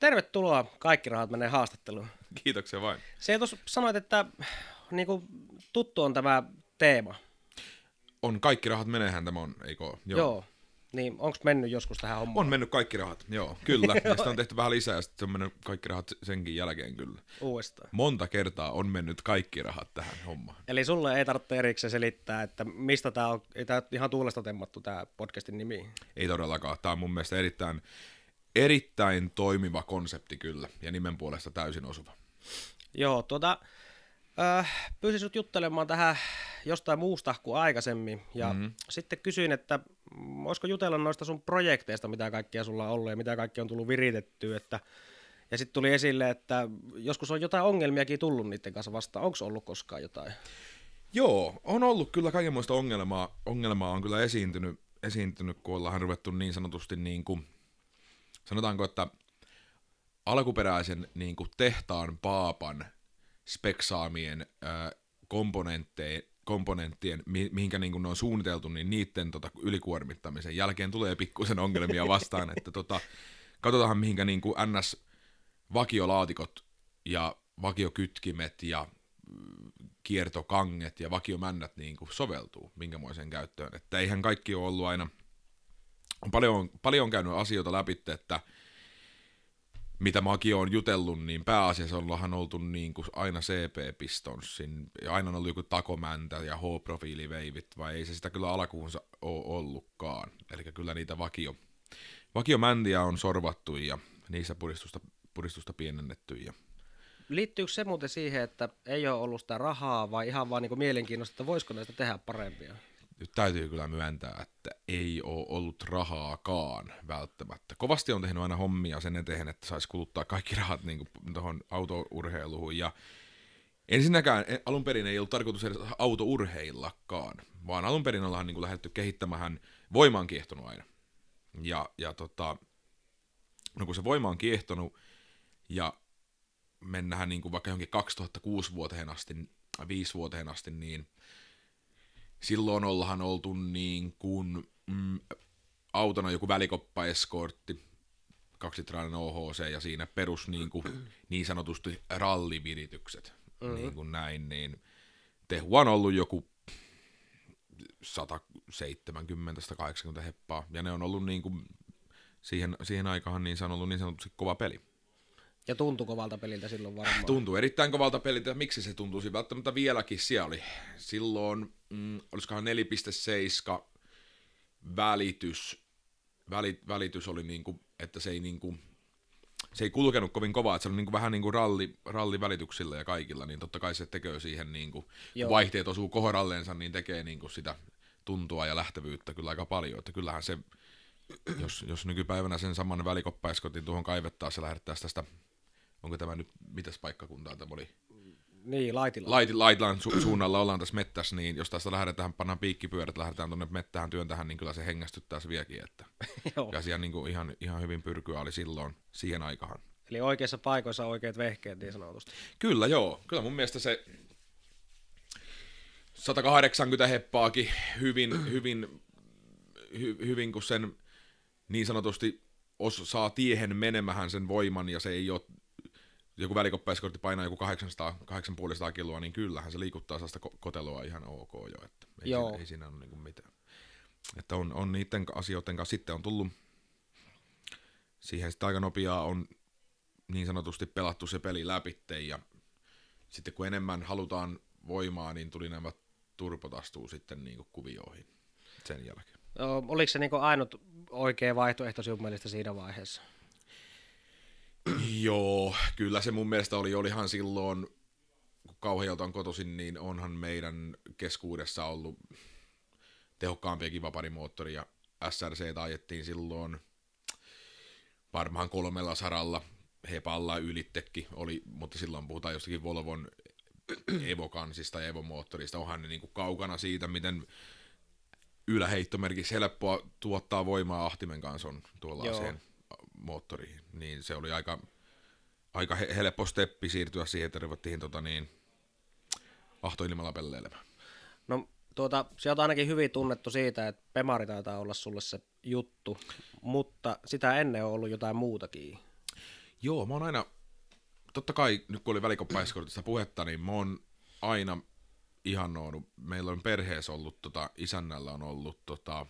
Tervetuloa Kaikki rahat menee haastatteluun. Kiitoksia vain. Se tuossa sanoit, että niinku tuttu on tämä teema. On Kaikki rahat meneehän tämä on, eikö Joo. joo. Niin, onko mennyt joskus tähän hommaan? On mennyt kaikki rahat, joo, kyllä. ja sitä on tehty vähän lisää ja sitten on mennyt kaikki rahat senkin jälkeen kyllä. Uudestaan. Monta kertaa on mennyt kaikki rahat tähän hommaan. Eli sulle ei tarvitse erikseen selittää, että mistä tämä on, ei ihan tuulesta temmattu tämä podcastin nimi. Ei todellakaan. Tämä on mun mielestä erittäin erittäin toimiva konsepti kyllä, ja nimen puolesta täysin osuva. Joo, tuota, äh, pyysin sut juttelemaan tähän jostain muusta kuin aikaisemmin, ja mm-hmm. sitten kysyin, että olisiko jutella noista sun projekteista, mitä kaikkea sulla on ollut ja mitä kaikkea on tullut viritettyä, että ja sitten tuli esille, että joskus on jotain ongelmiakin tullut niiden kanssa vastaan. Onko ollut koskaan jotain? Joo, on ollut kyllä kaikenmoista ongelmaa. Ongelmaa on kyllä esiintynyt, esiintynyt kun ollaan ruvettu niin sanotusti niin kuin sanotaanko, että alkuperäisen niin kuin tehtaan paapan speksaamien ää, komponenttien, komponenttien mihinkä niin kuin ne on suunniteltu, niin niiden tota, ylikuormittamisen jälkeen tulee pikkusen ongelmia vastaan, että tota, katsotaan mihinkä niin kuin ns. vakiolaatikot ja vakiokytkimet ja mm, kiertokanget ja vakiomännät niin kuin soveltuu, minkämoiseen käyttöön. Että eihän kaikki ole ollut aina – paljon, paljon on käynyt asioita läpi, että mitä Maki on jutellut, niin pääasiassa ollaan oltu niin kuin aina CP Pistonsin, ja aina on ollut joku takomäntä ja H-profiiliveivit, vai ei se sitä kyllä alkuunsa ole ollutkaan. Eli kyllä niitä vakio, vakiomäntiä on sorvattu ja niissä puristusta, puristusta pienennetty. Ja... Liittyykö se muuten siihen, että ei ole ollut sitä rahaa vai ihan vaan niin kuin mielenkiinnosta, että voisiko näistä tehdä parempia? nyt täytyy kyllä myöntää, että ei ole ollut rahaakaan välttämättä. Kovasti on tehnyt aina hommia sen eteen, että saisi kuluttaa kaikki rahat niin tuohon autourheiluun. Ja ensinnäkään e, alun perin ei ollut tarkoitus edes autourheillakaan, vaan alun perin ollaan niin lähdetty kehittämään voimaan kiehtonut aina. Ja, ja tota, no kun se voima on kiehtonut ja mennään niin vaikka johonkin 2006 vuoteen asti, viisi vuoteen asti, niin – silloin ollaan oltu niin kuin, mm, autona joku välikoppaeskortti, kaksitrainen OHC ja siinä perus niin, kuin, niin sanotusti ralliviritykset, mm-hmm. niin kuin näin, niin tehu on ollut joku 170-180 heppaa, ja ne on ollut niin kuin, siihen, siihen aikaan niin se on ollut niin sanotusti kova peli. Ja tuntui kovalta peliltä silloin varmaan. Tuntui erittäin kovalta peliltä. Miksi se tuntuisi välttämättä vieläkin? Siellä oli silloin, mm, olisikohan 4.7 välitys. Väli, välitys oli niin kuin, että se ei niin kuin, se ei kulkenut kovin kovaa, että se oli niin kuin vähän niin kuin ralli, rallivälityksillä ja kaikilla, niin totta kai se tekee siihen, niin kuin, kun vaihteet osuu kohdalleensa, niin tekee niin kuin sitä tuntua ja lähtevyyttä kyllä aika paljon, että kyllähän se, jos, jos nykypäivänä sen saman välikoppaiskotin tuohon kaivettaa, se lähdettäisiin tästä onko tämä nyt, mitäs paikkakuntaa tämä oli? Niin, Laitilan. Laiti, Laitilan su- suunnalla ollaan tässä mettässä, niin jos tästä lähdetään, pannaan piikkipyörät, lähdetään tuonne mettään työntähän, niin kyllä se hengästyttää se vieläkin. Että. ja siellä niin kuin ihan, ihan hyvin pyrkyä oli silloin, siihen aikaan. Eli oikeassa paikoissa oikeat vehkeet niin sanotusti. Kyllä joo, kyllä mun mielestä se 180 heppaakin hyvin, hyvin, hy, hyvin kun sen niin sanotusti os, saa tiehen menemähän sen voiman ja se ei ole joku välikoppaiskortti painaa joku 800, 800 kiloa, niin kyllähän se liikuttaa sellaista koteloa ihan ok jo, että ei, Joo. Siinä, ei siinä ole niin mitään. Että on, on niiden asioiden kanssa sitten on tullut, siihen sitten aika nopeaa on niin sanotusti pelattu se peli läpi ja sitten kun enemmän halutaan voimaa, niin tuli nämä turpot astuu sitten niin kuin kuvioihin sen jälkeen. Oliko se niin ainut oikea vaihtoehto sinun mielestä siinä vaiheessa? Joo, kyllä se mun mielestä oli. Olihan silloin, kun kauhealta on kotoisin, niin onhan meidän keskuudessa ollut tehokkaampiakin vaparimoottoria. SRC ajettiin silloin varmaan kolmella saralla hepalla ylittekin, oli, mutta silloin puhutaan jostakin Volvon evokansista ja evomoottorista, Onhan ne niin kuin kaukana siitä, miten yläheittomerkiksi helppoa tuottaa voimaa ahtimen kanssa on tuolla Joo. aseen moottori, niin se oli aika, aika helppo steppi siirtyä siihen, että ruvettiin tota niin, ahtoilmalla pelleilemään. No tuota, sieltä on ainakin hyvin tunnettu siitä, että Pemari taitaa olla sulle se juttu, mutta sitä ennen on ollut jotain muutakin. Joo, mä oon aina, totta kai nyt kun oli välikoppaiskortista puhetta, niin mä oon aina ihannoinut, meillä on perheessä ollut, tota, isännällä on ollut tota,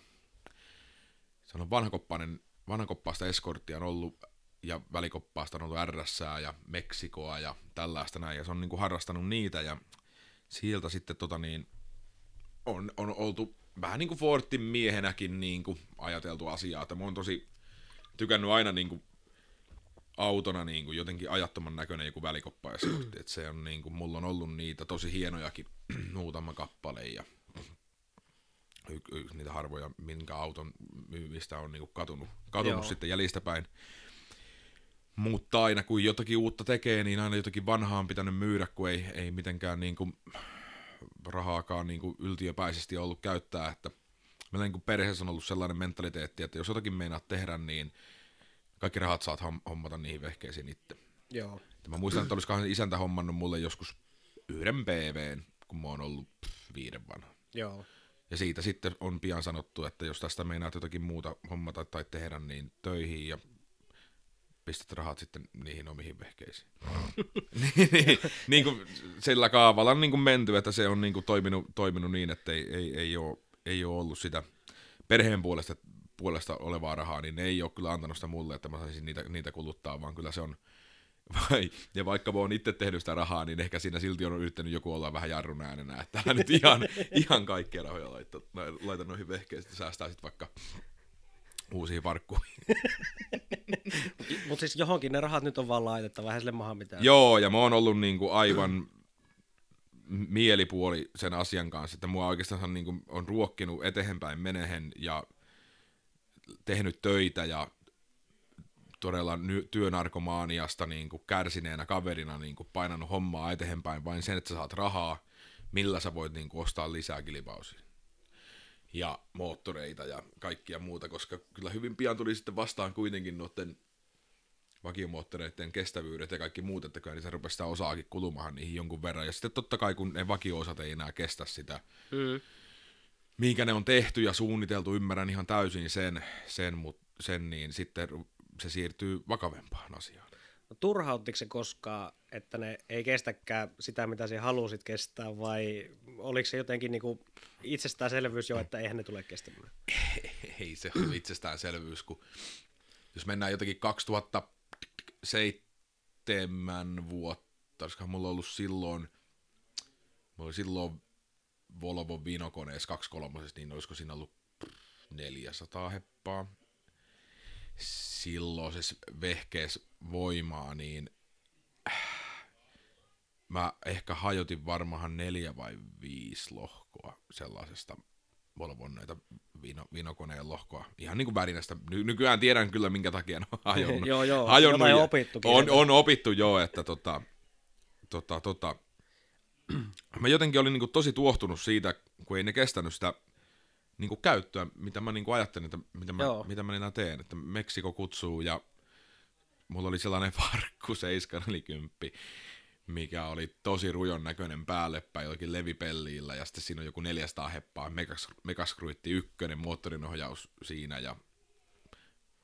se on vanhakoppainen vanakoppaasta eskorttia on ollut ja välikoppaasta on ollut RS ja Meksikoa ja tällaista näin. Ja se on niin kuin harrastanut niitä ja sieltä sitten tota niin, on, on oltu vähän niin kuin Fortin miehenäkin niin kuin ajateltu asiaa. Että mä oon tosi tykännyt aina niin kuin autona niin kuin jotenkin ajattoman näköinen joku välikoppa Että se on niin kuin, mulla on ollut niitä tosi hienojakin muutama kappale ja yksi niitä harvoja, minkä auton myyvistä on niin katunut, katunut sitten jäljistä päin. Mutta aina kun jotakin uutta tekee, niin aina jotakin vanhaa on pitänyt myydä, kun ei, ei mitenkään kuin niinku rahaakaan kuin niinku yltiöpäisesti ollut käyttää. Että meillä niinku perheessä on ollut sellainen mentaliteetti, että jos jotakin meinaat tehdä, niin kaikki rahat saat hommata niihin vehkeisiin itse. Joo. Mä muistan, että olisikohan isäntä hommannut mulle joskus yhden PVn, kun mä oon ollut pff, viiden vanha. Joo. Ja siitä sitten on pian sanottu, että jos tästä meinaat jotakin muuta hommata tai tehdä, niin töihin ja pistät rahat sitten niihin omiin vehkeisiin. Niin, niin, niin, niin kuin sillä kaavalla on niin kuin menty, että se on niin kuin toiminut, toiminut niin, että ei, ei, ei, ole, ei ole ollut sitä perheen puolesta, puolesta olevaa rahaa, niin ne ei ole kyllä antanut sitä mulle, että mä saisin niitä, niitä kuluttaa, vaan kyllä se on, vai, ja vaikka mä oon itse tehnyt sitä rahaa, niin ehkä siinä silti on yrittänyt joku olla vähän jarrun äänenä, että hän nyt ihan, ihan kaikkia rahoja laita, laita noihin vehkeisiin, säästää sitten vaikka uusiin varkkuihin. Mutta siis johonkin ne rahat nyt on vaan laitettava, vähän sille maha mitään. Joo, ja mä oon ollut niinku aivan mielipuoli sen asian kanssa, että mua oikeastaan on, niinku, on ruokkinut eteenpäin menehen ja tehnyt töitä ja todella ny- työnarkomaaniasta niin kuin kärsineenä kaverina niin kuin painanut hommaa eteenpäin vain sen, että sä saat rahaa, millä sä voit niin kuin ostaa lisää kilpausia ja moottoreita ja kaikkia muuta, koska kyllä hyvin pian tuli sitten vastaan kuitenkin noiden vakiomoottoreiden kestävyydet ja kaikki muut, että kai niin se rupesi sitä osaakin kulumahan niihin jonkun verran. Ja sitten totta kai, kun ne vakioosat ei enää kestä sitä, mm. minkä ne on tehty ja suunniteltu, ymmärrän ihan täysin sen, sen, mut, sen niin sitten se siirtyy vakavempaan asiaan. No, turhauttiko se koskaan, että ne ei kestäkään sitä, mitä sinä halusit kestää, vai oliko se jotenkin niinku itsestäänselvyys jo, että eihän ne tule kestämään? Ei se ole itsestäänselvyys, kun jos mennään jotenkin 2007 vuotta, olisikohan mulla ollut silloin, mulla oli silloin Volvo Vinokoneessa 23, niin olisiko siinä ollut 400 heppaa, silloisessa vehkeessä voimaa, niin äh, mä ehkä hajotin varmahan neljä vai viisi lohkoa sellaisesta Volvon näitä vino, vinokoneen lohkoa. Ihan niin kuin värinästä. Ny- nykyään tiedän kyllä, minkä takia ne on niin, hajonnut. joo, joo. Hajonnut on opittu. On, on, opittu joo, että tota, tota, tota. mä jotenkin olin niin kuin tosi tuohtunut siitä, kun ei ne kestänyt sitä niin kuin käyttöä, mitä mä niin kuin ajattelin, että mitä mä, mitä mä enää teen. Että Meksiko kutsuu ja mulla oli sellainen farkku 7 eli 10, mikä oli tosi rujon näköinen päällepäin jollakin levipelliillä ja sitten siinä on joku 400 heppaa, Megas, Megaskruitti 1, moottorinohjaus siinä ja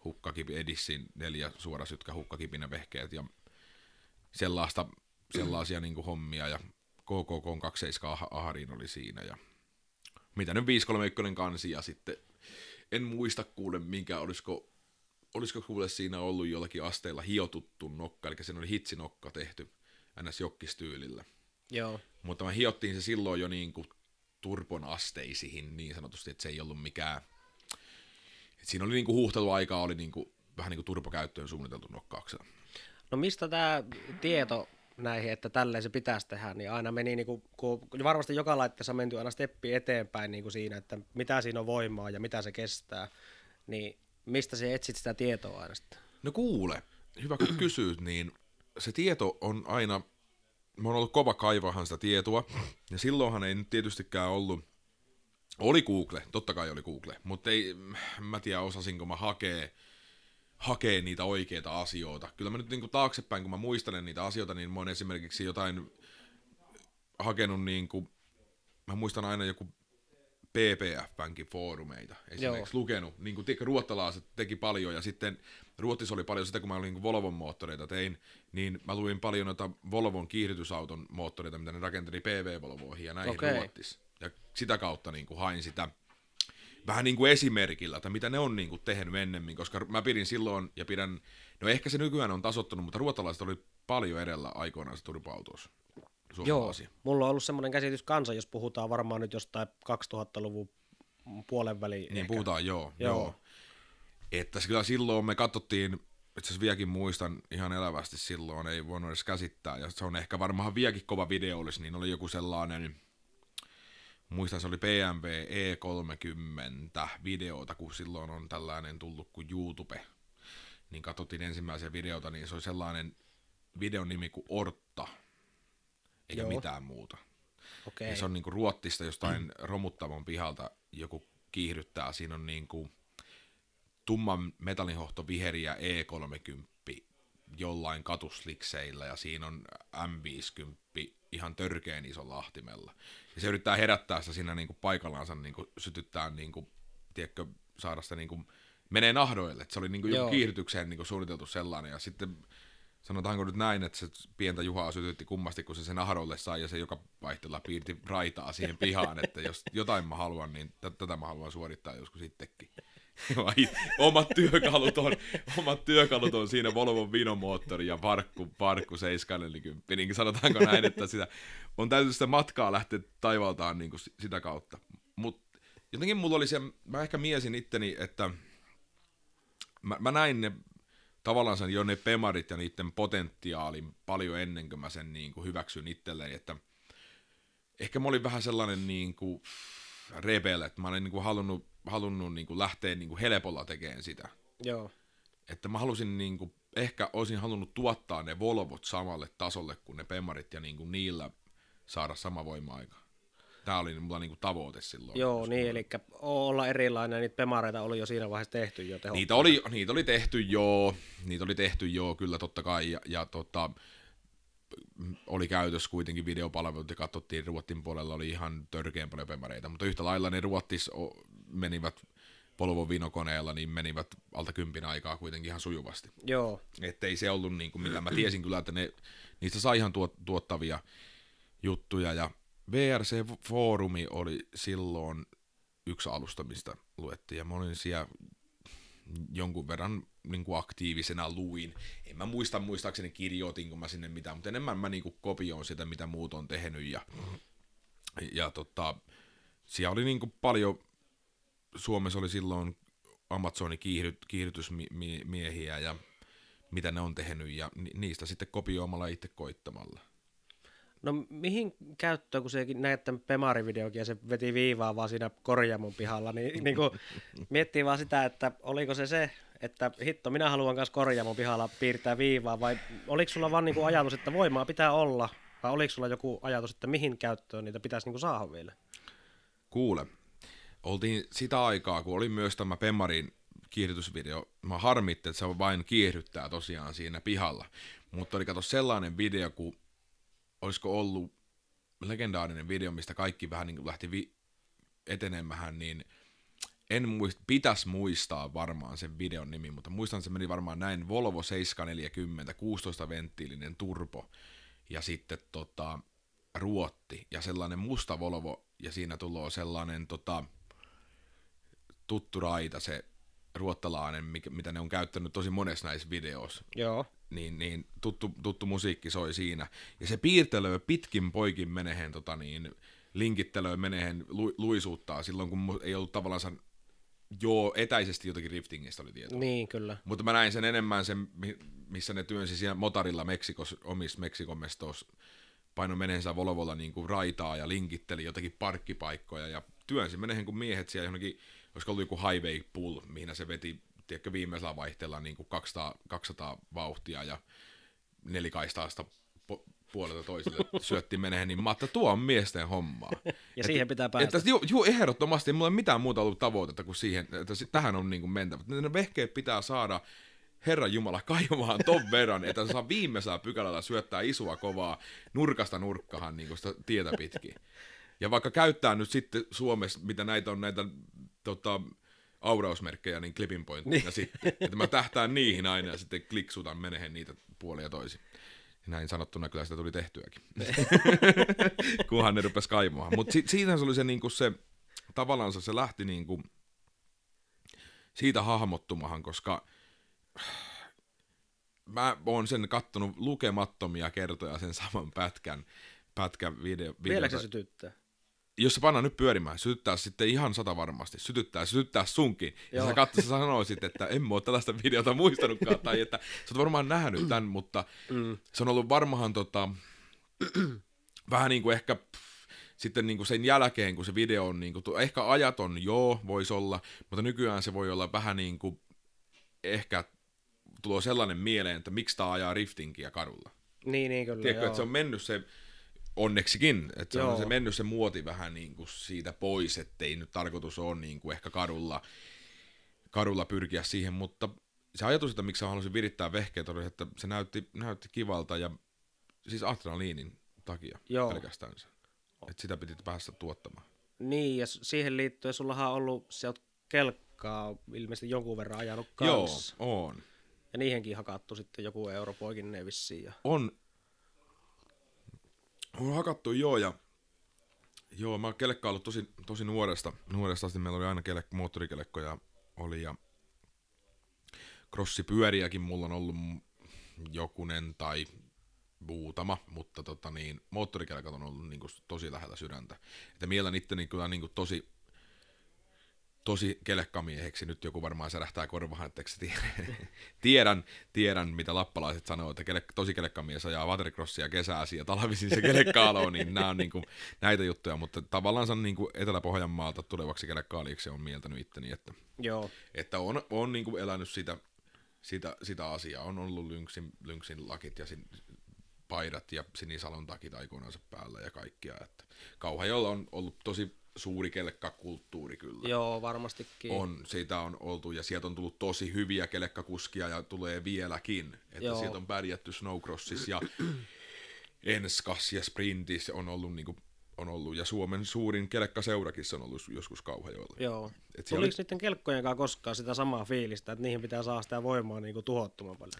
hukkakipi edissin neljä suora sytkä hukkakipinä vehkeet ja sellaista, sellaisia niin kuin hommia ja KKK 27 Ahariin oli siinä ja mitä nyt 531 kansi ja sitten en muista kuule, minkä olisiko, olisiko kuule siinä ollut jollakin asteella hiotuttu nokka, eli siinä oli hitsinokka tehty ns. jokkistyylillä. Joo. Mutta me hiottiin se silloin jo niin kuin turpon asteisiin niin sanotusti, että se ei ollut mikään... Et siinä oli niin kuin huuhteluaikaa, oli niin kuin, vähän niin kuin turpokäyttöön suunniteltu nokkauksella. No mistä tämä tieto näihin, että tälleen se pitäisi tehdä, niin aina meni, niin kuin, kun varmasti joka laitteessa on menty aina steppi eteenpäin niin kuin siinä, että mitä siinä on voimaa ja mitä se kestää, niin mistä se etsit sitä tietoa aina sitten? No kuule, hyvä kun kysyt, niin se tieto on aina, mä oon ollut kova kaivahan sitä tietoa, ja silloinhan ei nyt tietystikään ollut, oli Google, totta kai oli Google, mutta ei, mä tiedä osasinko mä hakea, hakee niitä oikeita asioita. Kyllä mä nyt niin kuin taaksepäin, kun mä muistelen niitä asioita, niin mä oon esimerkiksi jotain hakenut niin kuin, mä muistan aina joku PPF-pankin foorumeita esimerkiksi Joo. lukenut. Niin kuin ruottalaiset teki paljon ja sitten Ruotsissa oli paljon sitä, kun mä olin niin Volvon moottoreita tein, niin mä luin paljon noita Volvon kiihdytysauton moottoreita, mitä ne rakenteli PV-Volvoihin ja näihin okay. Ruotsissa. Ja sitä kautta niin kuin hain sitä vähän niin kuin esimerkillä, että mitä ne on niin kuin tehnyt ennemmin, koska mä pidin silloin ja pidän, no ehkä se nykyään on tasottunut, mutta ruotalaiset oli paljon edellä aikoinaan se turpautus. Joo, mulla on ollut semmoinen käsitys kansa, jos puhutaan varmaan nyt jostain 2000-luvun puolen väliin. Niin ehkä. puhutaan, joo, joo. joo. Että kyllä silloin me katsottiin, itse asiassa vieläkin muistan ihan elävästi silloin, ei voinut edes käsittää, ja se on ehkä varmaan vieläkin kova video olisi, niin oli joku sellainen, muistan se oli PMV E30 videota, kun silloin on tällainen tullut kuin YouTube, niin katsottiin ensimmäisen videota, niin se oli sellainen videon nimi kuin Ortta, eikä Joo. mitään muuta. Okay. Ja se on niinku ruottista jostain mm. romuttavan pihalta joku kiihdyttää, siinä on niinku tumman metallinhohto viheriä E30 jollain katuslikseillä ja siinä on M50 ihan törkeen iso lahtimella. Ja se yrittää herättää sitä siinä niin kuin paikallaansa, niinku sytyttää, niinku, kuin, tiedätkö, saada sitä niin kuin, menee nahdoille. Et se oli niin kuin joku kiihdytykseen niinku suunniteltu sellainen ja sitten sanotaanko nyt näin, että se pientä Juhaa sytytti kummasti, kun se sen ahdolle sai ja se joka vaihtella piirti raitaa siihen pihaan, että jos jotain mä haluan, niin t- tätä mä haluan suorittaa joskus sittenkin. omat työkalut on, omat työkalut on siinä Volvon vinomoottori ja Parkku, Parkku 740, niin sanotaanko näin, että sitä, on täytyy sitä matkaa lähteä taivaltaan niin kuin sitä kautta. Mut jotenkin mulla oli se, mä ehkä miesin itteni, että mä, mä näin ne tavallaan sen jo ne pemarit ja niiden potentiaalin paljon ennen kuin mä sen niin kuin hyväksyn itselleen, että ehkä mä olin vähän sellainen niin kuin rebel, että mä olin niin kuin halunnut halunnut niin kuin lähteä niin kuin helpolla tekemään sitä. Joo. Että mä halusin niin kuin, ehkä olisin halunnut tuottaa ne Volvot samalle tasolle kuin ne Pemmarit ja niin kuin niillä saada sama voima-aika. Tämä oli mulla niinku tavoite silloin. Joo, niin, eli olla erilainen, niitä pemareita oli jo siinä vaiheessa tehty jo Niitä oli, niitä oli tehty joo, niitä oli tehty joo, kyllä totta kai, ja, ja tota, oli käytössä kuitenkin videopalvelut ja katsottiin Ruotin puolella oli ihan törkeän paljon pemareita, mutta yhtä lailla ne Ruotis menivät Polvon vinokoneella, niin menivät alta kympin aikaa kuitenkin ihan sujuvasti. Joo. Että ei se ollut niin kuin mitä mä tiesin kyllä, että ne, niistä sai ihan tuot, tuottavia juttuja. Ja VRC-foorumi oli silloin yksi alusta, mistä luettiin. Ja mä olin siellä jonkun verran niin kuin aktiivisena luin. En mä muista muistaakseni kun mä sinne mitään, mutta enemmän mä niin kuin kopioon sitä, mitä muut on tehnyt. Ja, ja tota, siellä oli niin kuin paljon Suomessa oli silloin Amazonin kiihdy, kiihdytysmiehiä ja mitä ne on tehnyt ja niistä sitten kopioimalla itse koittamalla. No mihin käyttöön, kun sekin näet tämän Pemari-videokin ja se veti viivaa vaan siinä korjaamon pihalla, niin, niin kuin, miettii vaan sitä, että oliko se se, että hitto, minä haluan myös korjaamon pihalla piirtää viivaa, vai oliko sulla vaan niin ajatus, että voimaa pitää olla, vai oliko sulla joku ajatus, että mihin käyttöön niitä pitäisi niin saada vielä? Kuule, oltiin sitä aikaa, kun oli myös tämä Pemmarin kiihdytysvideo. Mä harmitti, että se vain kiihdyttää tosiaan siinä pihalla. Mutta oli kato sellainen video, kun olisiko ollut legendaarinen video, mistä kaikki vähän niin lähti vi- etenemään, niin en muist pitäisi muistaa varmaan sen videon nimi, mutta muistan, että se meni varmaan näin, Volvo 740, 16 venttiilinen turbo, ja sitten tota, ruotti, ja sellainen musta Volvo, ja siinä tulee sellainen tota, tuttu raita, se ruottalainen, mikä, mitä ne on käyttänyt tosi monessa näissä videoissa. Joo. Niin, niin tuttu, tuttu musiikki soi siinä. Ja se piirtelöä pitkin poikin meneen tota niin, linkittelöä meneen lu, luisuuttaa silloin, kun ei ollut tavallaan joo, etäisesti jotakin riftingistä oli tietoa. Niin, kyllä. Mutta mä näin sen enemmän sen, missä ne työnsi siellä motarilla Meksikos, omissa Meksikon mestoissa paino menensä Volvolla niin kuin raitaa ja linkitteli jotakin parkkipaikkoja ja työnsi menehen kuin miehet siellä johonkin olisiko ollut joku highway pull, mihin se veti tiedätkö, viimeisellä vaihteella niin kuin 200, 200 vauhtia ja nelikaistaasta po- puolelta toiselle syötti menee, niin mä että tuo on miesten hommaa. ja et, siihen pitää päästä. Että, juu, juu, ehdottomasti, mulla ei mitään muuta ollut tavoitetta kuin siihen, että tähän on niin kuin mentävä. Ne vehkeet pitää saada Herra Jumala kaivamaan ton verran, että saa viimeisellä pykälällä syöttää isua kovaa nurkasta nurkkahan niin sitä tietä pitkin. Ja vaikka käyttää nyt sitten Suomessa, mitä näitä on näitä tota, aurausmerkkejä niin clipin pointtina niin. sitten. Että mä tähtään niihin aina ja sitten kliksutan menehen niitä puolia toisin. Ja näin sanottuna kyllä sitä tuli tehtyäkin. Kunhan ne rupesi kaimoa. Mutta si- siitä se oli se, niinku se tavallaan se lähti niinku siitä hahmottumahan, koska mä oon sen kattonut lukemattomia kertoja sen saman pätkän, pätkän video. Vieläkö se sytyttää? jos se pannaan nyt pyörimään, sytyttää sitten ihan sata varmasti, sytyttää, sytyttää sunkin. Ja Joo. sä katso, sä sanoisit, että en mua tällaista videota muistanutkaan, tai että sä oot varmaan nähnyt tämän, mutta mm. se on ollut varmahan tota, vähän niin kuin ehkä sitten niin kuin sen jälkeen, kun se video on, niin kuin, ehkä ajaton, joo, voisi olla, mutta nykyään se voi olla vähän niin kuin, ehkä tulee sellainen mieleen, että miksi tämä ajaa riftinkiä kadulla. Niin, niin kyllä, Tiedätkö, joo. että se on mennyt se onneksikin, että se Joo. on se mennyt se muoti vähän niin kuin siitä pois, ei nyt tarkoitus ole niin kuin ehkä kadulla, kadulla pyrkiä siihen, mutta se ajatus, että miksi halusin virittää vehkeet, oli, että se näytti, näytti kivalta ja siis adrenaliinin takia Joo. pelkästään. Että sitä piti päästä tuottamaan. Niin, ja siihen liittyen sullahan on ollut, se on kelkkaa ilmeisesti jonkun verran ajanut kanssa. Joo, on. Ja niihinkin hakattu sitten joku europoikin ne vissiin. Ja... On, on hakattu joo ja joo, mä oon kelkka ollut tosi, tosi nuoresta. Nuoresta asti meillä oli aina kelek moottorikelekkoja oli ja crossipyöriäkin mulla on ollut jokunen tai muutama, mutta tota niin, moottorikelkat on ollut niin kuin, tosi lähellä sydäntä. Että mielen itteni kyllä niin kuin, tosi tosi kelekkamieheksi. Nyt joku varmaan särähtää korvahan, että tiedän, tiedän, mitä lappalaiset sanoo, että kele, tosi kelekkamies ajaa watercrossia kesäsi ja talvisin se kelekkaalo, niin nämä on niinku näitä juttuja, mutta tavallaan se niin Etelä-Pohjanmaalta tulevaksi kelekkaaliiksi on mieltänyt itteni, että, Joo. että on, on niin kuin elänyt sitä, sitä, sitä asiaa, on ollut lynksin, lynksin lakit ja sin, paidat ja sinisalon takit aikoinaan päällä ja kaikkia, että kauha jolla on ollut tosi suuri kelkkakulttuuri kyllä. Joo, varmastikin. On, siitä on oltu ja sieltä on tullut tosi hyviä kelkkakuskia ja tulee vieläkin. Että Joo. sieltä on pärjätty snowcrossissa ja enskas ja sprintissä on ollut kuin, niinku, on ollut, ja Suomen suurin kelkkaseurakin on ollut joskus kauhajoilla. Joo. Et Tuliko oli... niiden kelkkojen kanssa koskaan sitä samaa fiilistä, että niihin pitää saada sitä voimaa niin kuin tuhottoman paljon?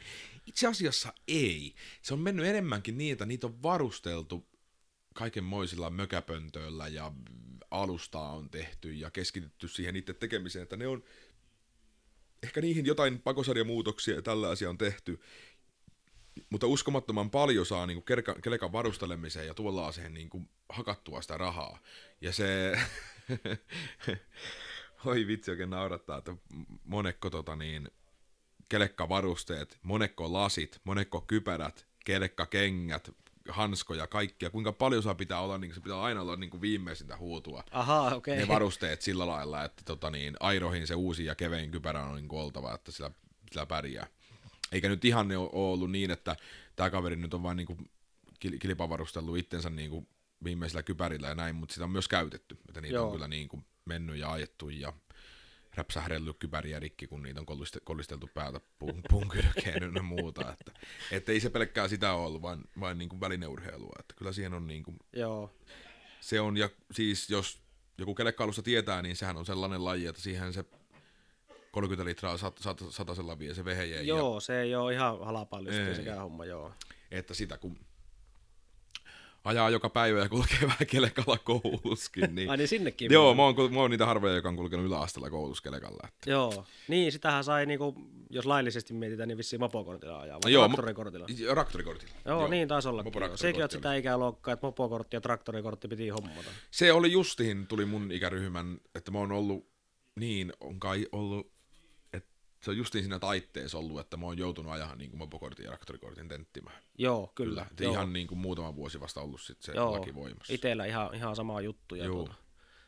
Itse asiassa ei. Se on mennyt enemmänkin niin, että niitä on varusteltu kaikenmoisilla mökäpöntöillä ja alustaa on tehty ja keskitytty siihen itse tekemiseen, että ne on ehkä niihin jotain pakosarjamuutoksia ja tällaisia on tehty, mutta uskomattoman paljon saa niin kuin kelekan varustelemiseen ja tuollaiseen niin kuin hakattua sitä rahaa. Ja se... Oi vitsi, oikein naurattaa, että monekko tota niin, kelekka varusteet, monekko lasit, monekko kypärät, kelekka kengät, hanskoja, kaikkia, kuinka paljon saa pitää olla, niin se pitää aina olla niin kuin viimeisintä huutua. Aha, okay. Ne varusteet sillä lailla, että tota niin, airoihin se uusi ja kevein kypärä on niin oltava, että sillä, sillä pärjää. Eikä nyt ihan ne ole ollut niin, että tämä kaveri nyt on vain niin kuin kilpavarustellut itsensä niin kuin viimeisillä kypärillä ja näin, mutta sitä on myös käytetty. Että niitä Joo. on kyllä niin kuin mennyt ja ajettu ja räpsähdellyt kypäriä rikki, kun niitä on kolisteltu päältä punkyrkeen ja muuta. Että, että ei se pelkkää sitä ole ollut, vaan, vaan niin kuin välineurheilua. Että kyllä siihen on niin kuin, Joo. Se on, ja siis jos joku kelekkailusta tietää, niin sehän on sellainen laji, että siihen se 30 litraa sat, sat, satasella vie se vehejä. Joo, ja... se ei ole ihan halapallista sekään homma, joo. Että sitä kun ajaa joka päivä ja kulkee vähän kelekalla kouluskin. Niin... Ai niin sinnekin. Joo, mä oon, mä oon niitä harvoja, joka on kulkenut yläasteella kouluskelekalla. Että... Joo, niin sitähän sai, niinku, jos laillisesti mietitään, niin vissiin mopokortilla ajaa, vai Joo, traktorikortilla? Mo- traktorikortilla. Joo, Joo, niin taisi olla. Sekin on sitä ikäluokkaa, että mopokortti ja traktorikortti piti hommata. Se oli justiin, tuli mun ikäryhmän, että mä oon ollut, niin, on kai ollut se on justiin siinä taitteessa ollut, että mä oon joutunut ajamaan niin mopokortin ja raktorikortin tenttimään. Joo, kyllä. kyllä. Joo. Ihan niin kuin muutama vuosi vasta ollut sit se joo. laki voimassa. Itellä ihan, ihan sama juttu. Ja Tuota,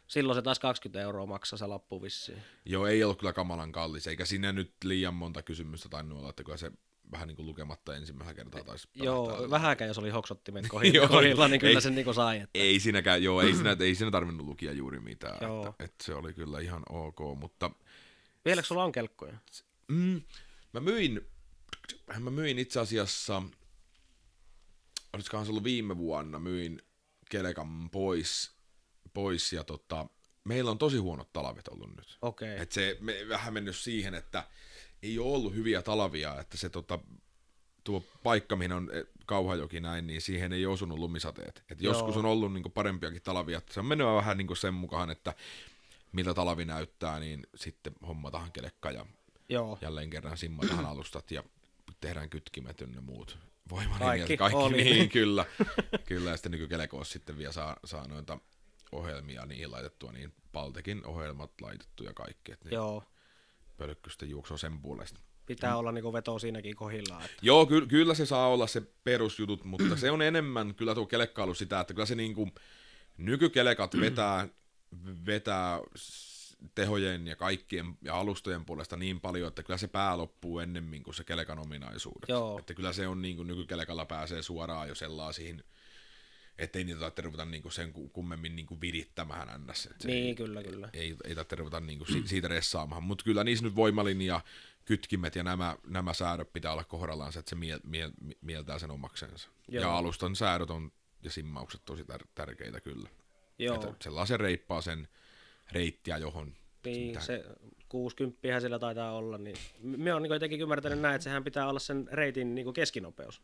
silloin se taas 20 euroa maksaa se lappu vissiin. Joo, ei ollut kyllä kamalan kallis, eikä sinne nyt liian monta kysymystä tainnut olla, että kyllä se vähän niin kuin lukematta ensimmäisellä kertaa taisi Joo, vähäkään jos oli hoksottimen kohdilla, niin kyllä ei, sen niin kuin sai. Että. Ei sinäkään, joo, ei sinä ei sinä tarvinnut lukia juuri mitään, Että, että, se oli kyllä ihan ok, mutta Vieläkö sulla on kelkkoja? Mm, mä myin, mä myin itse asiassa, olisikohan se ollut viime vuonna, myin kelkan pois, pois ja tota, meillä on tosi huonot talvet ollut nyt. Okei. Okay. se me, vähän mennyt siihen, että ei ole ollut hyviä talvia, että se tota, tuo paikka, mihin on eh, Kauhajoki näin, niin siihen ei osunut lumisateet. Et joskus on ollut niinku parempiakin talvia. Se on mennyt vähän niinku sen mukaan, että miltä talvi näyttää, niin sitten hommataan kelekka ja Joo. jälleen kerran simmataan alustat ja tehdään kytkimet ynnä muut voimalinjat. Kaikki, kaikki oli. niin, kyllä. kyllä, ja sitten nykykelekoos sitten vielä saa, saa noita ohjelmia niihin laitettua, niin Paltekin ohjelmat laitettu ja kaikki. Että niin Joo. Pölkkystä juoksuu sen puolesta. Pitää mm. olla niinku veto siinäkin kohillaan. Että... Joo, ky- kyllä se saa olla se perusjutut, mutta se on enemmän kyllä tuo kelekkailu sitä, että kyllä se niinku, nykykelekat vetää vetää tehojen ja kaikkien ja alustojen puolesta niin paljon, että kyllä se pää loppuu ennemmin kuin se kelekan ominaisuudet. Joo. Että kyllä se on niin kuin nykykelkalla pääsee suoraan jo sellaisiin, ei niitä tarvitse ruveta niin kuin sen kummemmin niin kuin virittämään ns. Että niin, ei, kyllä, kyllä. Ei, ei, ei tarvitse ruveta niin kuin siitä ressaamaan, mutta kyllä niissä nyt voimalinja, kytkimet ja nämä, nämä säädöt pitää olla kohdallaan, että se miel, miel, mieltää sen omaksensa. Joo. Ja alustan säädöt on, ja simmaukset tosi tär- tärkeitä kyllä. Joo. Että sellaisen reippaa sen reittiä, johon niin, se 60 sillä taitaa olla. Niin. Me on niin jotenkin ymmärtänyt näin, että sehän pitää olla sen reitin niin keskinopeus.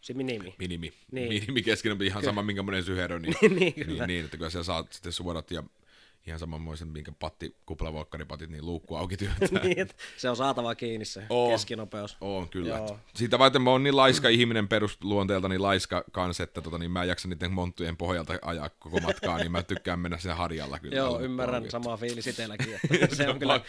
Se minimi. Minimi. Niin. Minimi keskinopeus, ihan sama minkä monen syherö. Niin, niin, niin, niin, että kyllä sä saat sitten suorat ja ihan samanmoisen, minkä patti, kuplavoikkaripatit, niin luukku auki työntää. niin, se on saatava kiinni se oon, keskinopeus. On, kyllä. Siitä varten mä oon niin laiska ihminen perusluonteelta, niin laiska kans, että tota, niin mä en jaksa niiden monttujen pohjalta ajaa koko matkaa, niin mä tykkään mennä sen harjalla kyllä. Joo, ymmärrän samaa fiilis itselläkin. se on kyllä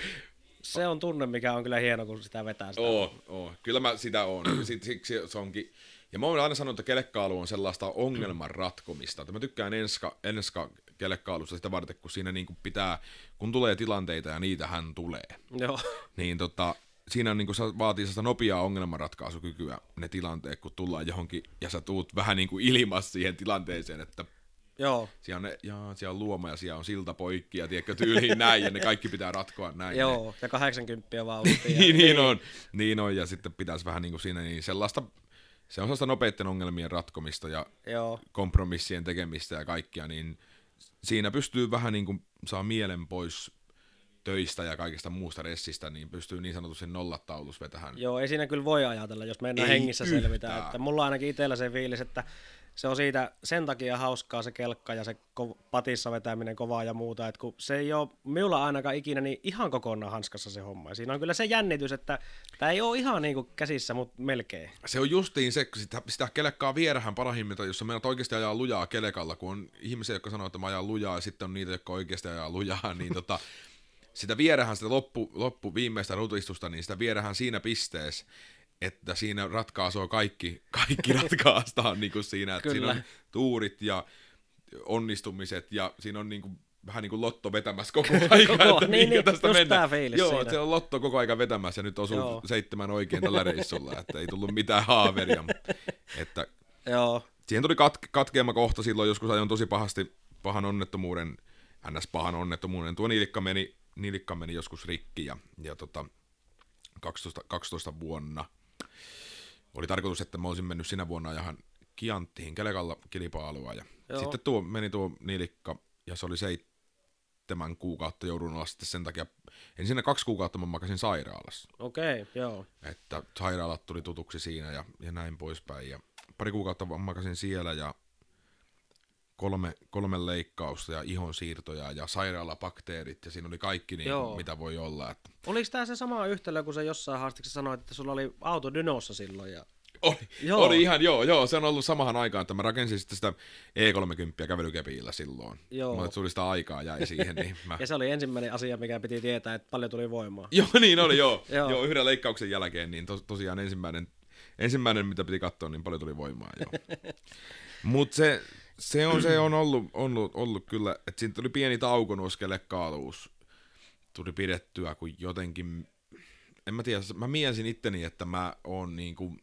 se on tunne, mikä on kyllä hieno, kun sitä vetää. Sitä. Oo, oo. Kyllä mä sitä on. Siksi se onkin. Ja mä oon aina sanonut, että kelkkailu on sellaista ongelman ratkomista. Mä tykkään enska, enska kelekka sitä varten, kun siinä niin kuin pitää, kun tulee tilanteita ja niitä hän tulee, Joo. niin tota, siinä on, niin kuin, vaatii sitä nopeaa ongelmanratkaisukykyä ne tilanteet, kun tullaan johonkin ja sä tuut vähän niin kuin ilmas siihen tilanteeseen, että Joo. Siellä on, ne, jaa, siellä on luoma ja siellä on silta poikki ja tiedätkö, tyyliin näin ja ne kaikki pitää ratkoa näin. Joo, ne. ja 80 vauhtia. Niin, niin, niin, on, niin on ja sitten pitäisi vähän niin kuin siinä niin sellaista, se on sellaista nopeiden ongelmien ratkomista ja Joo. kompromissien tekemistä ja kaikkia, niin – siinä pystyy vähän niin kuin saa mielen pois töistä ja kaikesta muusta ressistä, niin pystyy niin sanotusti nollataulus vetämään. Joo, ei siinä kyllä voi ajatella, jos mennään ei hengissä yhtään. selvitään. Että mulla ainakin itsellä se fiilis, että se on siitä sen takia hauskaa se kelkka ja se ko- patissa vetäminen kovaa ja muuta, että kun se ei ole minulla ainakaan ikinä niin ihan kokonaan hanskassa se homma. Ja siinä on kyllä se jännitys, että tämä ei ole ihan niin kuin käsissä, mutta melkein. Se on justiin se, kun sitä, sitä kelkkaa vierähän parahimmilta, jos meinaat oikeasti ajaa lujaa kelkalla, kun on ihmisiä, jotka sanoo, että mä ajan lujaa, ja sitten on niitä, jotka oikeasti ajaa lujaa, niin tota, sitä vierähän sitä loppu, loppu viimeistä rutistusta, niin sitä vierähän siinä pisteessä, että siinä ratkaisua kaikki, kaikki ratkaistaan niin kuin siinä, että siinä on tuurit ja onnistumiset ja siinä on niin kuin, vähän niin kuin lotto vetämässä koko aika, koko, että niin, niin, tästä mennä. Joo, siinä. että se on lotto koko aika vetämässä ja nyt osuu Joo. seitsemän oikein tällä reissulla, että ei tullut mitään haaveria. että Joo. Siihen tuli katke- katkeama kohta silloin, joskus ajoin tosi pahasti pahan onnettomuuden, ns. pahan onnettomuuden. Tuo nilikka meni, nilikka meni joskus rikki ja, ja tota, 12, 12 vuonna – oli tarkoitus, että mä olisin mennyt sinä vuonna ihan Kianttiin Kelekalla kilpailua. Ja Joo. sitten tuo, meni tuo nilikka ja se oli seitsemän kuukautta joudun olla sitten sen takia. Ensinnä kaksi kuukautta mä makasin sairaalassa. Okei, okay, joo. Että sairaalat tuli tutuksi siinä ja, ja näin poispäin. Ja pari kuukautta mä makasin siellä ja kolme, kolme leikkausta ja ihon siirtoja ja sairaalabakteerit ja siinä oli kaikki niin, Joo. mitä voi olla. Että... Oliko tämä se sama yhtälö kun sä jossain haastiksessa sanoit, että sulla oli auto dynossa silloin ja oli, joo. oli ihan, joo, joo, se on ollut samahan aikaan, että mä rakensin sitten sitä E30 kävelykepillä silloin. Joo. Mutta tuli sitä aikaa jäi siihen, niin mä... ja se oli ensimmäinen asia, mikä piti tietää, että paljon tuli voimaa. joo, niin oli, joo. joo. joo. yhden leikkauksen jälkeen, niin to, tosiaan ensimmäinen, ensimmäinen, mitä piti katsoa, niin paljon tuli voimaa, joo. Mutta se, se on, se on ollut, ollut, ollut kyllä, että siinä tuli pieni tauko nuoskelle kaaluus. Tuli pidettyä, kun jotenkin, en mä tiedä, mä miesin itteni, että mä oon niin kuin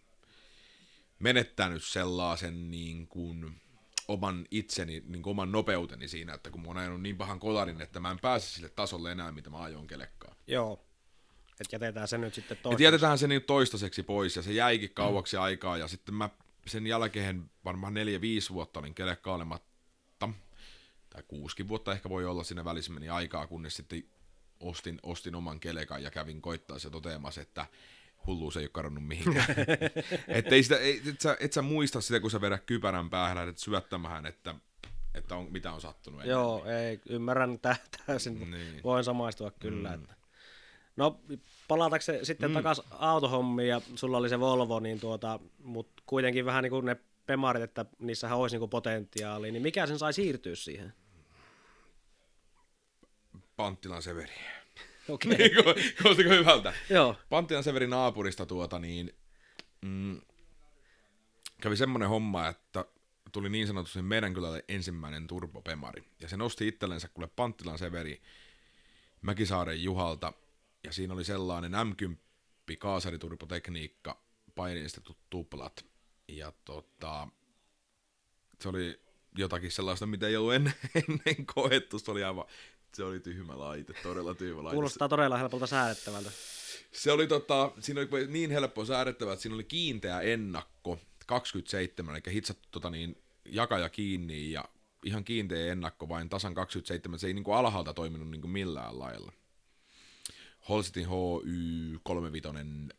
menettänyt sellaisen niin kuin oman itseni, niin kuin oman nopeuteni siinä, että kun mä oon ajanut niin pahan kolarin, että mä en pääse sille tasolle enää, mitä mä ajon kelekkaan. Joo, että jätetään se nyt sitten toistaiseksi. Et jätetään se nyt toistaiseksi pois ja se jäikin kauaksi mm. aikaa ja sitten mä sen jälkeen varmaan neljä 5 vuotta olin kelekkailematta, tai kuusikin vuotta ehkä voi olla, siinä välissä meni aikaa, kunnes sitten ostin, ostin oman kelekan ja kävin koittaa se toteamassa, että hulluus ei ole kadonnut mihinkään. että ei sitä, ei, et, sä, et sä muista sitä, kun sä vedät kypärän päähän, että syöttämähän, että, että on, mitä on sattunut. Ennen. Joo, ei, ymmärrän täysin. Niin. Voin samaistua kyllä. Mm. Että. No palataanko sitten mm. takaisin autohommiin ja sulla oli se Volvo, niin tuota, mutta kuitenkin vähän niin kuin ne pemarit, että niissähän olisi niin kuin potentiaali, niin mikä sen sai siirtyä siihen? Panttilan Severi. Okei. Okay. niin, kuulostiko hyvältä? Joo. Panttilan Severi naapurista tuota niin, mm, kävi semmoinen homma, että tuli niin sanotusti meidän kylälle ensimmäinen turbopemari. Ja se nosti itsellensä kuule Panttilan Severi Mäkisaaren Juhalta – ja siinä oli sellainen M10 kaasariturpotekniikka, painistetut tuplat, ja tota, se oli jotakin sellaista, mitä ei ollut ennen, ennen koettu, se oli aivan, se oli tyhmä laite, todella tyhmä laite. Kuulostaa todella helpolta säädettävältä. Se oli tota, siinä oli niin helppo säädettävä, että siinä oli kiinteä ennakko, 27, eli hitsattu tota niin, jakaja kiinni ja ihan kiinteä ennakko, vain tasan 27, se ei niin kuin alhaalta toiminut niin kuin millään lailla. Holstin HY35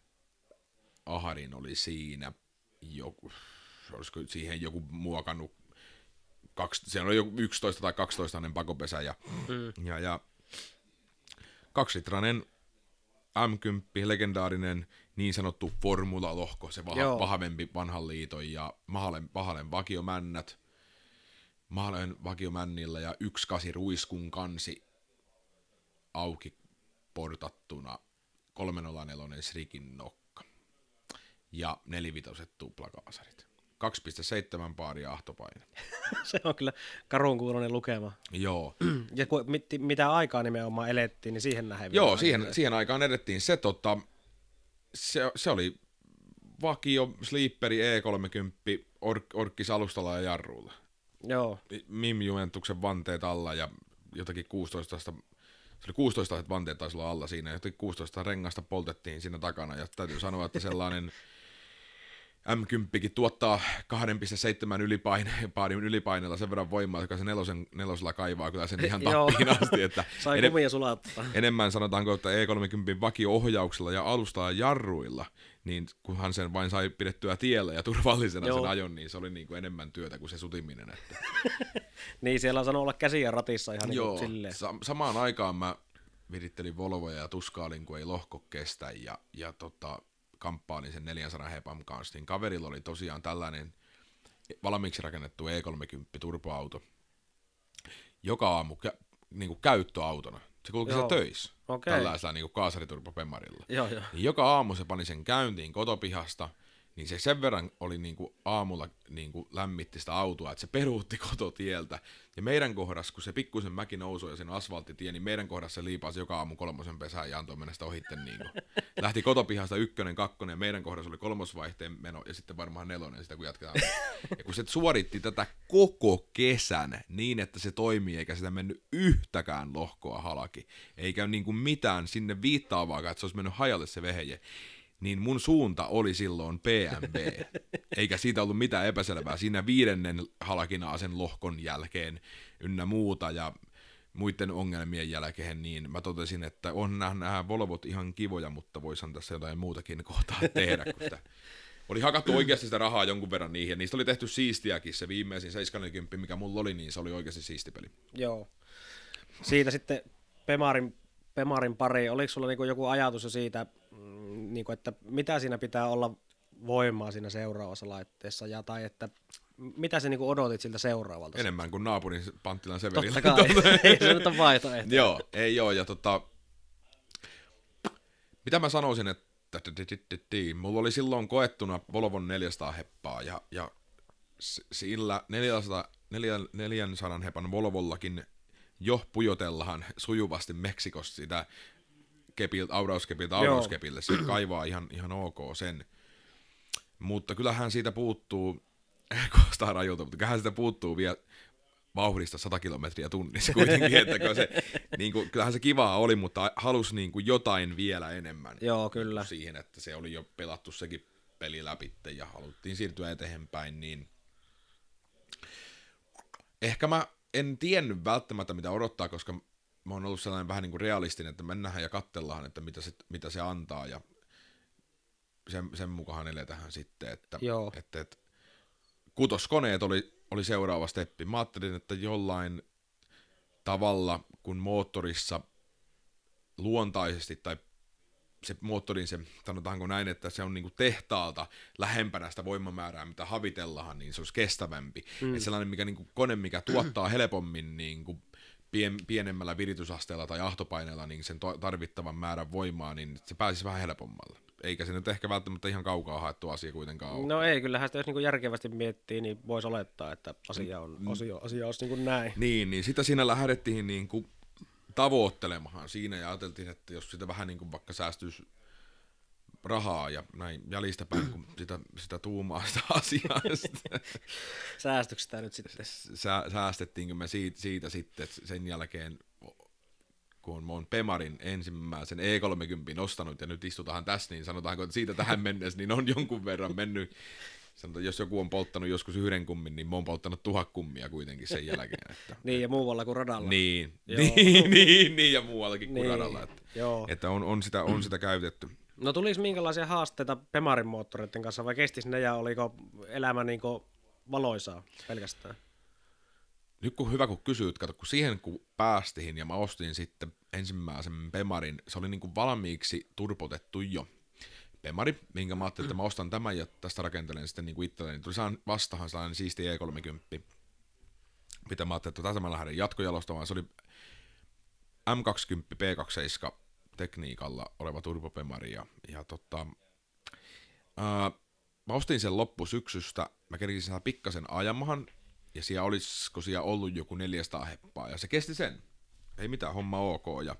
Aharin oli siinä joku, olisiko siihen joku muokannut, kaksi, siellä oli joku 11 tai 12 pakopesä ja, mm. ja, ja kaksilitrainen M10, legendaarinen niin sanottu formulalohko, se vah- vahvempi vanhan liiton ja Mahalen, Mahalen vakiomännät, Mahalen vakiomännillä ja yksi kasi ruiskun kansi auki portattuna 304 Srikin nokka ja nelivitoset tuplakaasarit. 2,7 paaria ahtopaine. se on kyllä karunkuulonen lukema. Joo. ja kun, mit, mitä aikaa nimenomaan elettiin, niin siihen nähdään. Joo, siihen, siihen aikaan edettiin. Se, tota, se, se oli vakio, sleeperi, E30, ork, orkkis alustalla ja jarrulla. Joo. Mim Juventuksen vanteet alla ja jotakin 16 se oli 16 vanteet taisi olla alla siinä, ja 16 rengasta poltettiin siinä takana, ja täytyy sanoa, että sellainen M10 tuottaa 2,7 ylipaine, paadin ylipaineella sen verran voimaa, joka se nelosen, nelosella kaivaa kyllä sen eh, ihan tappiin asti. Että enem- sulattaa. Enemmän sanotaanko, että E30 vakio-ohjauksella ja alustalla jarruilla, niin kunhan sen vain sai pidettyä tiellä ja turvallisena Joo. sen ajon, niin se oli niin kuin enemmän työtä kuin se sutiminen. Että... niin, siellä on sanonut olla käsiä ratissa ihan niinku Joo, niin silleen. Sa- samaan aikaan mä virittelin Volvoja ja tuskaalin, kun ei lohko kestä ja, ja tota, kamppailin sen 400 hepam kanssa, niin kaverilla oli tosiaan tällainen valmiiksi rakennettu E30 turpoauto, joka aamu kä- niin kuin käyttöautona. Se kulki siellä töissä okay. tällaisella niin kaasariturpopemmarilla. Joo, jo. Niin joka aamu se pani sen käyntiin kotopihasta – niin se sen verran oli niin kuin aamulla niin kuin lämmitti sitä autoa, että se peruutti kototieltä. Ja meidän kohdassa, kun se pikkuisen mäki nousui ja sen asfalttitie, niin meidän kohdassa se liipasi joka aamu kolmosen pesään ja antoi mennä sitä ohitten. Niin kuin. Lähti kotopihasta ykkönen, kakkonen ja meidän kohdassa oli kolmosvaihteen meno ja sitten varmaan nelonen sitä, kun jatketaan. Ja kun se suoritti tätä koko kesän niin, että se toimii eikä sitä mennyt yhtäkään lohkoa halaki eikä niin kuin mitään sinne viittaavaa, että se olisi mennyt hajalle se veheje, niin mun suunta oli silloin PMB, eikä siitä ollut mitään epäselvää siinä viidennen halakinaasen lohkon jälkeen ynnä muuta ja muiden ongelmien jälkeen, niin mä totesin, että on nämä Volvot ihan kivoja, mutta voisin tässä jotain muutakin kohtaa tehdä, kun sitä oli hakattu oikeasti sitä rahaa jonkun verran niihin, ja niistä oli tehty siistiäkin, se viimeisin 70, mikä mulla oli, niin se oli oikeasti siisti peli. Joo. Siitä sitten Pemarin, Pemarin pari, oliko sulla niinku joku ajatus jo siitä, Mm, niin kuin, että mitä siinä pitää olla voimaa siinä seuraavassa laitteessa, ja, tai että mitä sä niin odotit siltä seuraavalta? Enemmän kuin naapurin panttilan Severillä. Totta kai, ei se nyt ole joo, ei joo, ja tota, mitä mä sanoisin, että mulla oli silloin koettuna Volvon 400 heppaa, ja, ja sillä 400, 400 hepan Volvollakin jo pujotellaan sujuvasti Meksikossa sitä kepiltä, aurauskepiltä aurauskepille. Se kaivaa ihan, ihan ok sen. Mutta kyllähän siitä puuttuu, kostaa rajulta, mutta kyllähän siitä puuttuu vielä vauhdista 100 kilometriä tunnissa kuitenkin, että kun se, niin kuin, kyllähän se kivaa oli, mutta halusi niin kuin jotain vielä enemmän. Joo, niin kyllä. Siihen, että se oli jo pelattu sekin peli läpi ja haluttiin siirtyä eteenpäin, niin ehkä mä en tiennyt välttämättä mitä odottaa, koska mä oon ollut sellainen vähän niin kuin realistinen, että mennään ja katsellaan, että mitä se, mitä se antaa ja sen, sen mukaan eletään sitten, että, Joo. että, että kutoskoneet oli, oli seuraava steppi. Mä ajattelin, että jollain tavalla, kun moottorissa luontaisesti tai se moottorin se, sanotaanko näin, että se on niinku tehtaalta lähempänä sitä voimamäärää, mitä havitellaan, niin se olisi kestävämpi. Mm. Et sellainen mikä niinku, kone, mikä tuottaa helpommin niinku, pien, pienemmällä viritysasteella tai ahtopaineella niin sen to- tarvittavan määrän voimaa, niin se pääsisi vähän helpommalle. Eikä se nyt ehkä välttämättä ihan kaukaa haettu asia kuitenkaan ole. No ei, kyllähän sitä jos niinku järkevästi miettii, niin voisi olettaa, että asia, on, mm. asia, asia olisi niinku kuin näin. Niin, niin sitä siinä lähdettiin niin kuin tavoittelemahan siinä ja ajateltiin, että jos sitä vähän niin kuin vaikka säästyisi rahaa ja näin jäljistä päin, kun sitä, sitä tuumaa sitä asiaa. Säästykö nyt sitten? Sä, säästettiinkö me siitä, siitä sitten, että sen jälkeen kun mä oon Pemarin ensimmäisen E30 nostanut ja nyt istutaan tässä, niin sanotaanko, että siitä tähän mennessä niin on jonkun verran mennyt. Sanotaan, jos joku on polttanut joskus yhden kummin, niin mä oon polttanut tuhat kummia kuitenkin sen jälkeen. Että, niin, ja muualla kuin radalla. Niin, niin, niin, niin, ja muuallakin niin, kuin radalla. Että, joo. että on, on, sitä, on sitä käytetty. No tulisi minkälaisia haasteita Pemarin moottoreiden kanssa vai kestis ne ja oliko elämä niin valoisaa pelkästään? Nyt kun hyvä kun kysyit, kato kun siihen kun päästiin ja mä ostin sitten ensimmäisen Pemarin, se oli niin kuin valmiiksi turpotettu jo. Pemari, minkä mä ajattelin, että mä ostan tämän ja tästä rakentelen sitten niin kuin itselleni. Niin tuli saan vastahan sellainen siisti E30, mitä mä ajattelin, että tätä mä lähden jatkojalostamaan. Se oli M20 P27 tekniikalla oleva turbopemari. Ja, ja tota, ää, mä ostin sen loppusyksystä, mä kerkisin sitä pikkasen ajamahan, ja siellä olisiko siellä ollut joku 400 heppaa, ja se kesti sen. Ei mitään, homma ok, ja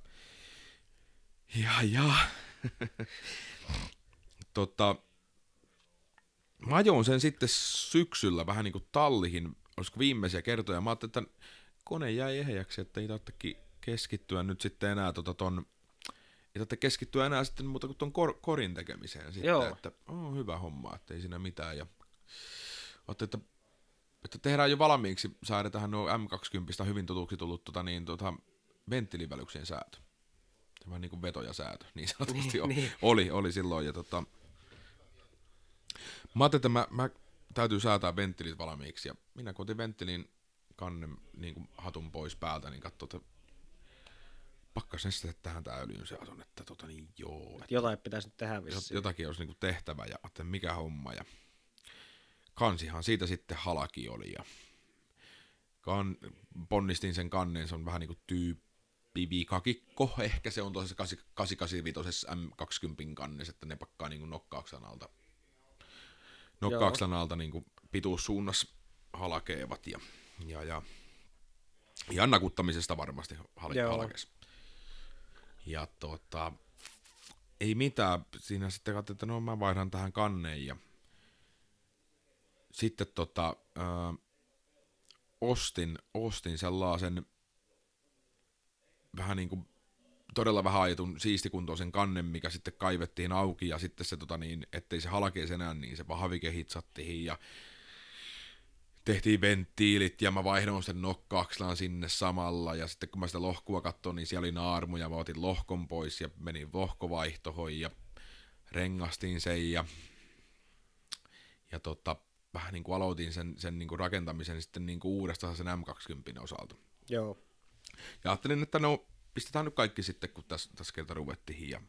ja, ja. tota, mä ajoin sen sitten syksyllä vähän niin kuin tallihin, olisiko viimeisiä kertoja. Mä ajattelin, että kone jäi ehjäksi, että ei keskittyä nyt sitten enää tota ton tarvitse keskittyä enää sitten muuta kuin tuon kor- korin tekemiseen sitten, Joo. että on hyvä homma, että ei siinä mitään. Ja, otte, että, että tehdään jo valmiiksi, säädetään nuo M20 hyvin tutuksi tullut tota, niin, tota, venttilivälyksien säätö. Tämä niin kuin ja säätö, niin sanotusti niin, niin. oli, oli silloin. Ja, tota, mä ajattelin, että mä, mä täytyy säätää venttilit valmiiksi ja minä kootin venttilin kannen niin kuin hatun pois päältä, niin katsoin, että sitten tähän tämä öljyn season, että tota niin joo. Että jotain pitäisi nyt tehdä vissiin. Jotakin olisi niin tehtävä ja että mikä homma ja kansihan siitä sitten halaki oli ja kan, ponnistin sen kannen, se on vähän niin kuin tyyppi viikakikko, ehkä se on tuossa 885 M20 kannessa, että ne pakkaa niin kuin alta, nokkaaksan alta niin kuin pituussuunnassa halakeevat ja, ja, ja ja nakuttamisesta varmasti hal- halkes. Ja tota, ei mitään, siinä sitten katsoin, että no mä vaihdan tähän kanneen ja sitten tota, ö, äh, ostin, ostin sellaisen vähän niin kuin todella vähän ajetun siistikuntoisen kannen, mikä sitten kaivettiin auki ja sitten se tota niin, ettei se halkeisi enää, niin se vahvike hitsattiin ja tehtiin venttiilit ja mä vaihdoin sen nokkaakslaan sinne samalla ja sitten kun mä sitä lohkua katsoin, niin siellä oli naarmu ja mä otin lohkon pois ja menin lohkovaihtohon ja rengastin sen ja, ja tota, vähän niin kuin aloitin sen, sen niin kuin rakentamisen sitten niin kuin uudestaan sen M20 osalta. Joo. Ja ajattelin, että no pistetään nyt kaikki sitten, kun tässä, tässä kerta ruvettiin ja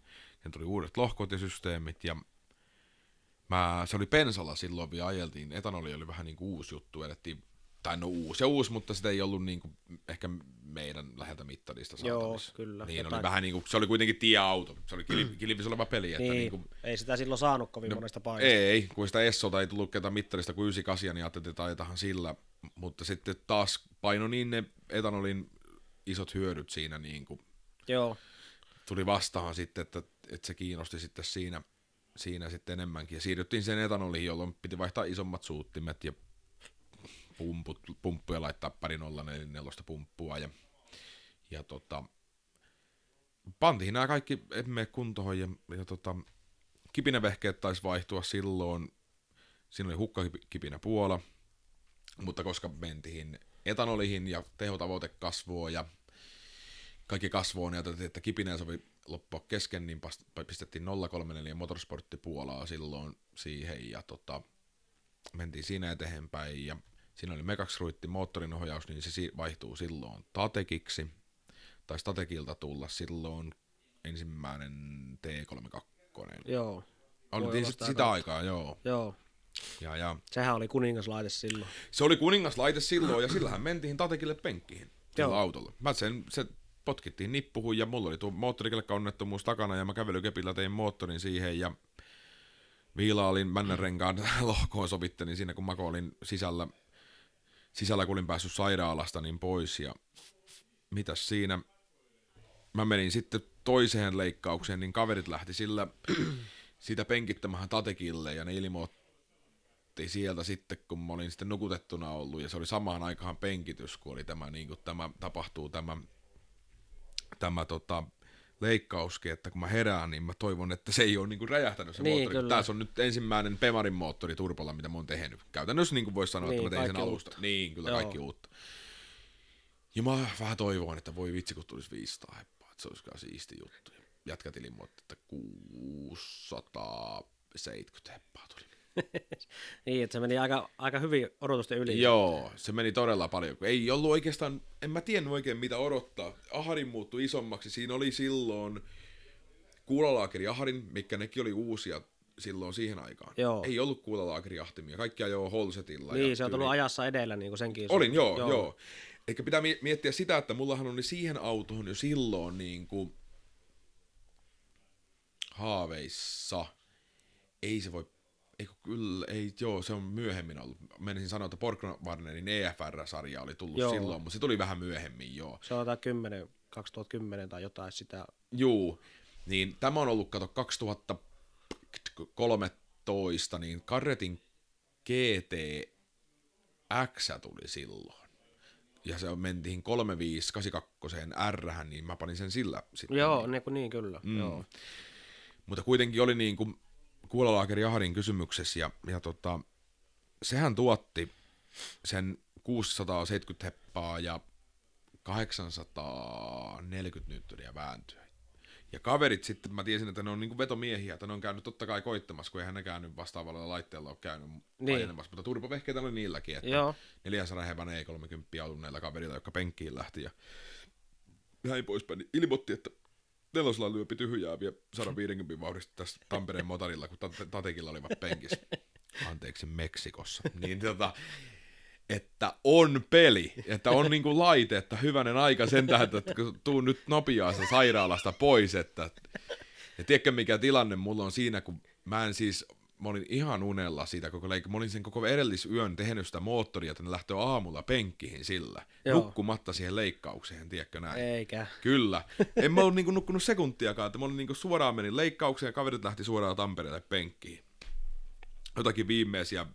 sen tuli uudet lohkot ja systeemit ja Mä, se oli Pensalla silloin vielä ajeltiin, etanoli oli vähän niin kuin uusi juttu, edettiin, tai no uusi ja uusi, mutta sitä ei ollut niin kuin ehkä meidän läheltä mittarista saatavissa. Joo, kyllä. Niin, oli vähän niin kuin, se oli kuitenkin tieauto, se oli kil, kilvis oleva peli. Että niin, niin kuin, ei sitä silloin saanut kovin no, monesta paikasta. Ei, kun sitä Essolta ei tullut ketään mittarista kuin 98, niin ajattelin, että sillä, mutta sitten taas paino niin ne etanolin isot hyödyt siinä niin kuin, Joo. tuli vastaan sitten, että, että se kiinnosti sitten siinä – siinä sitten enemmänkin. Ja siirryttiin sen etanoliin, jolloin piti vaihtaa isommat suuttimet ja pumput, pumppuja laittaa pari 044 pumppua. Ja, ja tota, pantiin nämä kaikki emme kuntoon ja, ja tota, kipinävehkeet taisi vaihtua silloin. Siinä oli hukkakipinä Puola, mutta koska mentiin etanoliin ja tehotavoite kasvoi ja kaikki kasvoon niin ja tätä, että kipinä sovi loppua kesken, niin pistettiin 034 motorsportti Puolaa silloin siihen ja tota, mentiin siinä eteenpäin ja siinä oli Megax-ruitti moottorin ohjaus, niin se vaihtuu silloin Tatekiksi tai Statekilta tulla silloin ensimmäinen T32. Joo. Oli sitä kautta. aikaa, joo. Joo. Ja, ja. Sehän oli kuningaslaite silloin. Se oli kuningaslaite silloin ja sillähän mentiin Tatekille penkkiin Joo. autolla. Mä sen, se potkittiin nippuhun ja mulla oli tuo onnettomuus takana ja mä kävelykepillä tein moottorin siihen ja viilaalin männänrenkaan lohkoon sovittelin siinä, kun mä olin sisällä, sisällä kun olin päässyt sairaalasta niin pois ja mitäs siinä, mä menin sitten toiseen leikkaukseen, niin kaverit lähti sillä sitä penkittämään Tatekille ja ne ilmoitti sieltä sitten, kun mä olin sitten nukutettuna ollut ja se oli samaan aikaan penkitys, kun oli tämä, niin kuin tämä tapahtuu tämä tämä tota, leikkauskin, että kun mä herään, niin mä toivon, että se ei ole niin kuin räjähtänyt se niin, moottori. Tässä on nyt ensimmäinen Pemarin moottori turpolla, mitä mä oon tehnyt. Käytännössä niin kuin voisi sanoa, niin, että mä niin, tein sen alusta. Uutta. Niin, kyllä Joo. kaikki uutta. Ja mä vähän toivon, että voi vitsi, kun tulisi 500 heppaa, että se olisi siisti juttu. Jätkät ilmoitti, että 670 heppaa tuli. niin, että se meni aika, aika hyvin odotusten yli. Joo, se meni todella paljon. Ei ollut oikeastaan, en mä tiennyt oikein mitä odottaa. Aharin muuttui isommaksi. Siinä oli silloin kuulalaakeri Aharin, mikä nekin oli uusia silloin siihen aikaan. Joo. Ei ollut kuulalaakeriahtimia, kaikki ajoi Holsetilla. Niin, se on tullut ajassa edellä niin kuin senkin. Olin, joo, joo. joo. Eikä pitää miettiä sitä, että mullahan oli siihen autoon jo silloin niin kuin haaveissa. Ei se voi Eikö kyllä, ei, joo, se on myöhemmin ollut. Menisin sanoa, että Porkvarnerin EFR-sarja oli tullut joo. silloin, mutta se tuli vähän myöhemmin, joo. Se on 10, 2010 tai jotain sitä. Juu, niin tämä on ollut, kato, 2013, niin Karretin GTX tuli silloin. Ja se on mentiin 3582 R, niin mä panin sen sillä sitten. Joo, niin, niin kyllä. Mm. Joo. Mutta kuitenkin oli niin kuin kuulolaakeri Ahdin kysymyksessä, ja, ja tota, sehän tuotti sen 670 heppaa ja 840 nyyttoniä vääntyä. Ja kaverit sitten, mä tiesin, että ne on niinku vetomiehiä, että ne on käynyt totta kai koittamassa, kun eihän ne käynyt vastaavalla laitteella ole käynyt niin. mutta turpovehkeitä oli niilläkin, että Joo. 400 hevän ei 30 ollut näillä kaverilla, jotka penkkiin lähti ja näin poispäin, niin ilmoitti, että nelosella lyöpi tyhjää vielä 150 vauhdista tässä Tampereen motorilla, kun Tatekilla olivat penkissä. Anteeksi, Meksikossa. Niin tota, että on peli, että on niinku laite, että hyvänen aika sen tähän, että tuu nyt nopeaa sairaalasta pois, että ja tiedätkö mikä tilanne mulla on siinä, kun mä en siis mä olin ihan unella siitä koko leikki. Mä olin sen koko edellisyön tehnyt sitä moottoria, että ne lähtee aamulla penkkiin sillä. Joo. Nukkumatta siihen leikkaukseen, tiedätkö näin? Eikä. Kyllä. En mä ole niinku nukkunut sekuntiakaan, että mä olin niinku suoraan menin leikkaukseen ja kaverit lähti suoraan Tampereelle penkkiin. Jotakin viimeisiä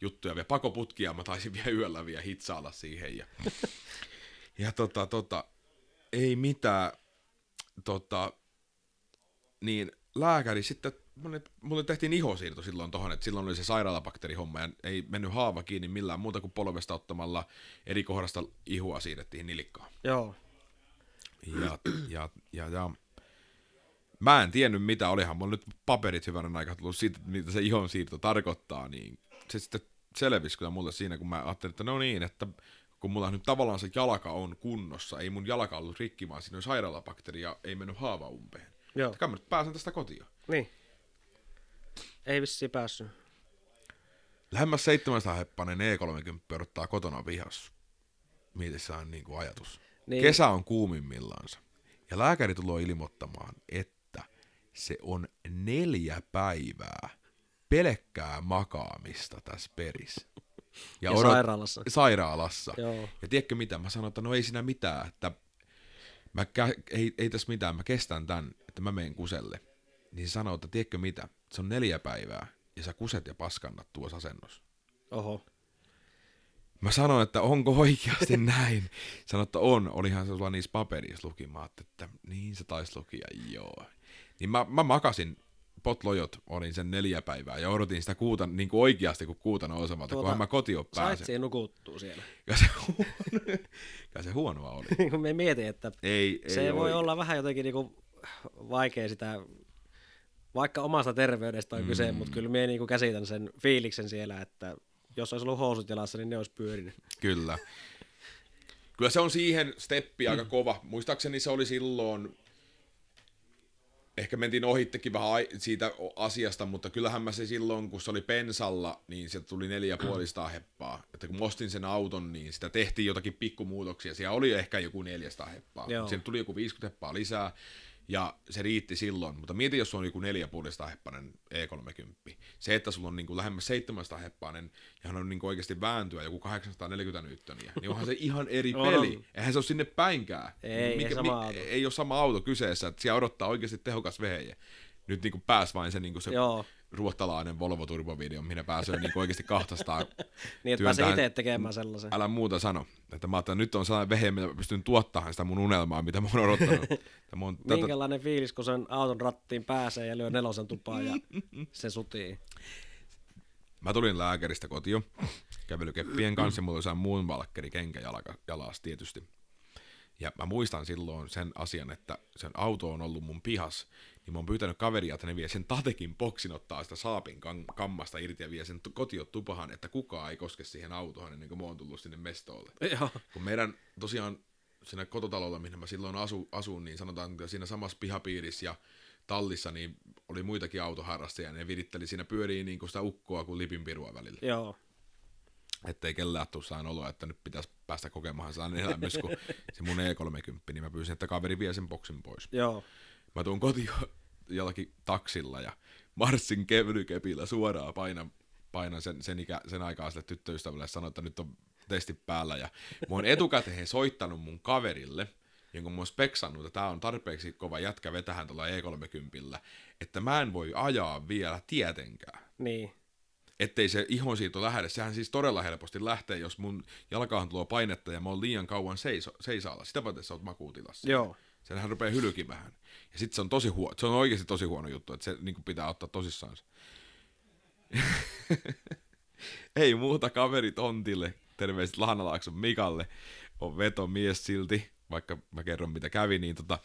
juttuja vielä, pakoputkia mä taisin vielä yöllä vielä hitsailla siihen. Ja, ja tota, tota, ei mitään, tota, niin lääkäri sitten mulle tehtiin ihosiirto silloin tohon, että silloin oli se sairaalabakteerihomma ja ei mennyt haava kiinni millään muuta kuin polvesta ottamalla eri kohdasta ihua siirrettiin nilikkaan. Joo. Ja, ja, ja, ja, mä en tiennyt mitä, olihan mulla nyt paperit hyvänä aikaa tullut siitä, mitä se ihon siirto tarkoittaa, niin se sitten selvisi kyllä mulle siinä, kun mä ajattelin, että no niin, että kun mulla nyt tavallaan se jalka on kunnossa, ei mun jalka ollut rikki, vaan siinä on sairaalabakteri ja ei mennyt haava umpeen. Joo. Että kai mä nyt pääsen tästä kotiin. Niin. Ei vissiin päässyt. Lähemmäs 700 heppainen E30 odottaa kotona vihas. Mieti se on niin kuin ajatus. Niin. Kesä on kuumimmillaansa. Ja lääkäri tulee ilmoittamaan, että se on neljä päivää pelkkää makaamista tässä peris. Ja, ja odot- sairaalassa. Sairaalassa. Joo. Ja tiedätkö mitä, mä sanon, että no ei siinä mitään, että mä kä- ei, ei tässä mitään, mä kestän tämän, että mä menen kuselle niin se sanoo, että tiedätkö mitä, se on neljä päivää, ja sä kuset ja paskannat tuossa asennossa. Oho. Mä sanoin, että onko oikeasti näin? Sanoin, että on. Olihan se sulla niissä paperissa luki. Mä että niin se taisi lukia, joo. Niin mä, mä makasin potlojot, olin sen neljä päivää ja odotin sitä kuuta, niin kuin oikeasti kuin kuuta nousemalta, tuota, kunhan mä kotiin pääsen. Sait siihen nukuttuu siellä. Ja se, huono, ja se huonoa oli. Me mietin, että ei, ei se ei voi olla vähän jotenkin niin kuin vaikea sitä vaikka omasta terveydestä on mm. kyse, mutta kyllä minä niinku käsitän sen fiiliksen siellä, että jos olisi ollut housut jalassa, niin ne olisi pyörinyt. Kyllä. Kyllä se on siihen steppi aika kova. Muistaakseni se oli silloin, ehkä mentiin ohittekin vähän siitä asiasta, mutta kyllähän mä se silloin, kun se oli pensalla, niin sieltä tuli neljä puolista heppaa. Että kun ostin sen auton, niin sitä tehtiin jotakin pikkumuutoksia. Siellä oli ehkä joku neljästä heppaa. Siinä tuli joku 50 heppaa lisää ja se riitti silloin, mutta mieti, jos on joku 4,5 heppanen E30. Se, että sulla on niin kuin lähemmäs 700 heppanen ja hän on niin kuin oikeasti vääntyä joku 840 nyttöniä, niin onhan se ihan eri peli. Eihän se ole sinne päinkään. Ei, Mikä, ei, sama mi- auto. ei ole sama auto kyseessä, että siellä odottaa oikeasti tehokas vehje nyt niin kuin pääsi vain se, niin kuin se Joo. ruottalainen Volvo Turbo-video, minä pääsee niin oikeasti 200 Niin, että pääsee itse tekemään sellaisen. Älä muuta sano. Että mä ajattelin, että nyt on sellainen vehe, mitä pystyn tuottamaan sitä mun unelmaa, mitä mä oon odottanut. mä oon tätä... Minkälainen fiilis, kun sen auton rattiin pääsee ja lyö nelosen tupaan ja se sutii. Mä tulin lääkäristä kotiin kävelykeppien kanssa ja mulla oli muun valkkeri kenkä jalas tietysti. Ja mä muistan silloin sen asian, että sen auto on ollut mun pihas niin mä oon pyytänyt kaveria, että ne vie sen tatekin boksin, ottaa sitä saapin kammasta irti ja vie sen kotiotupahan, tupahan, että kukaan ei koske siihen autoon ennen kuin mä oon tullut sinne mestolle. Kun meidän tosiaan siinä kototalolla, minne mä silloin asu, asun, niin sanotaan, että siinä samassa pihapiirissä ja tallissa niin oli muitakin autoharrastajia, ja ne viritteli siinä pyörii niin kuin sitä ukkoa kuin lipinpirua välillä. Joo. ei kellään tule saan oloa, että nyt pitäisi päästä kokemaan saan elämys, kun se mun E30, niin mä pyysin, että kaveri vie sen boksin pois. Joo. Mä tuun kotiin jollakin taksilla ja marssin kevenykepillä suoraan painan, painan sen, sen, ikä, sen aikaa sille tyttöystävälle ja sanon, että nyt on testi päällä. Ja mä oon etukäteen soittanut mun kaverille, jonka mä oon speksannut, että tää on tarpeeksi kova jätkä vetähän tuolla E30, että mä en voi ajaa vielä tietenkään. Niin. Ettei se ihon siitä lähde. Sehän siis todella helposti lähtee, jos mun jalkaan tulee painetta ja mä oon liian kauan seiso, seisaalla. Sitä varten sä oot makuutilassa. Joo. Sehän rupeaa vähän. Ja sitten se on tosi huono, se on oikeasti tosi huono juttu, että se niin kuin pitää ottaa tosissaan. Ei muuta kaveri tontille. Terveiset Lahnalaakson Mikalle. On veto mies silti, vaikka mä kerron mitä kävi, niin tota,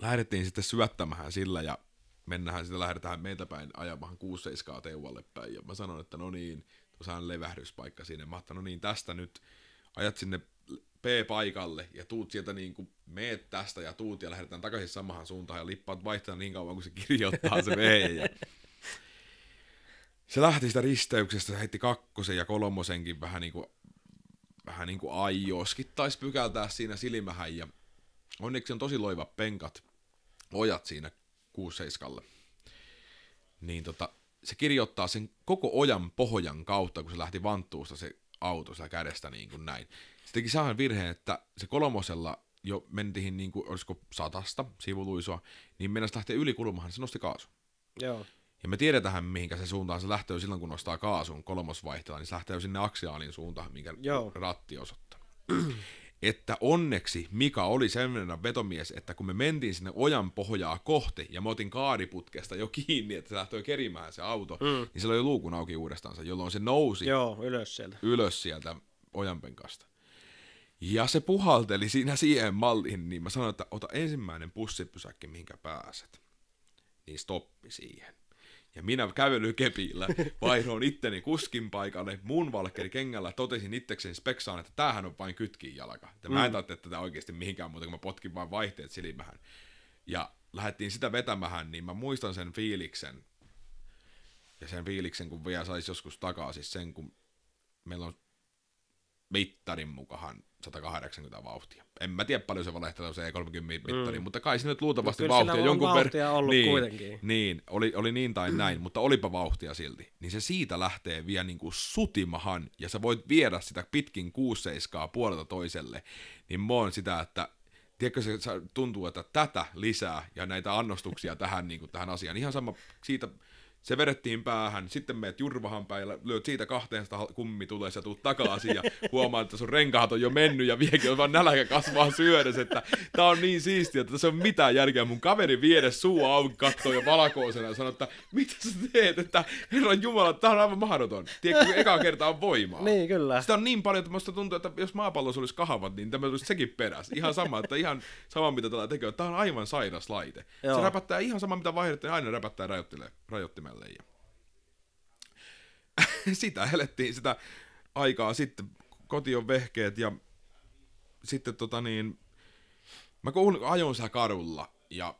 lähdettiin sitten syöttämään sillä ja mennään sitten lähdetään meitä päin ajamaan 6-7 teuvalle päin. Ja mä sanon, että no niin, tuossa on levähdyspaikka sinne Mä ajattelin, no niin, tästä nyt ajat sinne P-paikalle ja tuut sieltä niin kuin, meet tästä ja tuut ja lähdetään takaisin samahan suuntaan ja lippaat vaihtaa niin kauan, kuin se kirjoittaa se V. Ja... Se lähti sitä risteyksestä, se heitti kakkosen ja kolmosenkin vähän niin kuin, vähän niin kuin aioskin, taisi pykältää siinä silmähän ja onneksi on tosi loiva penkat, ojat siinä 6 Niin tota, se kirjoittaa sen koko ojan pohjan kautta, kun se lähti vanttuusta se autossa kädestä niin kuin näin. Se teki saman virheen, että se kolmosella jo mentiin, niin kuin, olisiko satasta sivuluisoa, niin mennessä lähtee yli kulmahan, se nosti kaasu. Joo. Ja me tiedetään, mihinkä se suuntaan se lähtee silloin, kun nostaa kaasun kolmosvaihteella, niin se lähtee sinne aksiaalin suuntaan, minkä Joo. ratti osoittaa että onneksi Mika oli sen verran vetomies, että kun me mentiin sinne ojan pohjaa kohti ja mä otin kaariputkesta jo kiinni, että se lähtee kerimään se auto, mm. niin se oli luukun auki uudestaan, jolloin se nousi Joo, ylös, sieltä. ylös sieltä ojanpenkasta. Ja se puhalteli siinä siihen malliin, niin mä sanoin, että ota ensimmäinen pussipysäkki, minkä pääset. Niin stoppi siihen ja minä kepillä, vaihdoin itteni kuskin paikalle, mun valkeri kengällä totesin itsekseni speksaan, että tämähän on vain kytkiin jalka. Ja mä en tajua mm. tätä oikeasti mihinkään muuta, kun mä potkin vain vaihteet silmähän. Ja lähdettiin sitä vetämähän, niin mä muistan sen fiiliksen, ja sen fiiliksen, kun vielä saisi joskus takaisin siis sen, kun meillä on mittarin mukahan 180 vauhtia. En mä tiedä paljon se valehtelee se E30 mittari, mm. mutta kai se nyt luultavasti no, vauhtia jonkun verran. ollut niin, kuitenkin. Niin, oli, oli niin tai näin, mutta olipa vauhtia silti. Niin se siitä lähtee vielä niin kuin sutimahan, ja sä voit viedä sitä pitkin 6 puolelta toiselle, niin mä oon sitä, että tiedätkö, se tuntuu, että tätä lisää ja näitä annostuksia tähän, niin kuin, tähän asiaan. Ihan sama siitä se vedettiin päähän, sitten meet jurvahan päällä, lyöt siitä 200 kummi tulee, ja tuut takaisin ja huomaat, että sun renkaat on jo mennyt ja viekin on vaan nälkä kasvaa syödessä, että tää on niin siistiä, että se on mitään järkeä. Mun kaveri viedä suu auki kattoo ja valkoisena ja sanoo, että mitä sä teet, että herran jumala, tää on aivan mahdoton. Tiedätkö, eka kertaa on voimaa. Niin, kyllä. Sitä on niin paljon, että musta tuntuu, että jos maapallossa olisi kahvat, niin tämä olisi sekin perässä. Ihan sama, että ihan sama mitä tällä tekee, tää on aivan sairas laite. Joo. Se räpättää ihan sama mitä vaihdetaan, niin aina räpättää ja rajoittimelle. Ja sitä elettiin sitä aikaa sitten, koti on vehkeet ja sitten tota niin, mä kun ajoin sää kadulla ja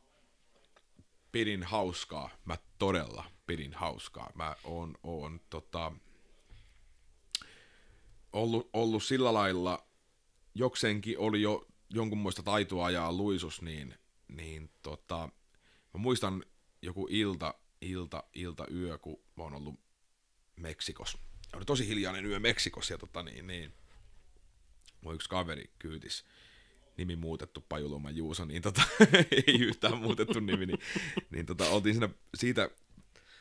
pidin hauskaa, mä todella pidin hauskaa. Mä oon, oon tota, ollut, ollut sillä lailla, jokseenkin oli jo jonkunmoista taitoa ajaa luisus, niin, niin tota, mä muistan joku ilta, ilta, ilta yö, kun mä oon ollut Meksikos. Oli tosi hiljainen yö Meksikos ja tota niin, niin mun yksi kaveri kyytis nimi muutettu Pajuloma Juuso, niin tota, ei yhtään muutettu nimi, niin, niin tota, oltiin siinä siitä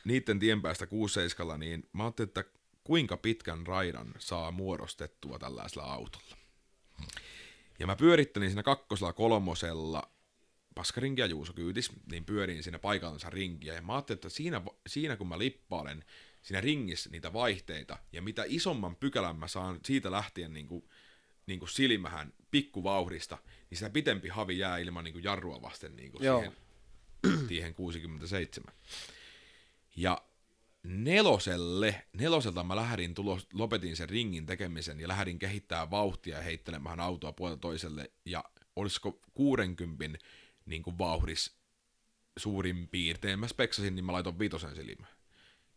niiden tien päästä 6 niin mä ajattelin, että kuinka pitkän raidan saa muodostettua tällaisella autolla. Ja mä pyörittelin siinä kakkosella kolmosella paskarinki ja Juuso Kyytis, niin pyörin siinä paikallansa rinkiä. Ja mä ajattelin, että siinä, siinä kun mä lippaalen siinä ringissä niitä vaihteita, ja mitä isomman pykälän mä saan siitä lähtien niin kuin, niin kuin silmähän pikkuvauhdista, niin sitä pitempi havi jää ilman niin kuin jarrua vasten niin kuin siihen, siihen 67. Ja neloselle, neloselta mä lähdin tulos, lopetin sen ringin tekemisen ja lähdin kehittää vauhtia ja heittelemään autoa puolta toiselle ja olisiko 60 niin kuin vauhdis suurin piirtein. Mä speksasin, niin mä laitoin vitosen silmään.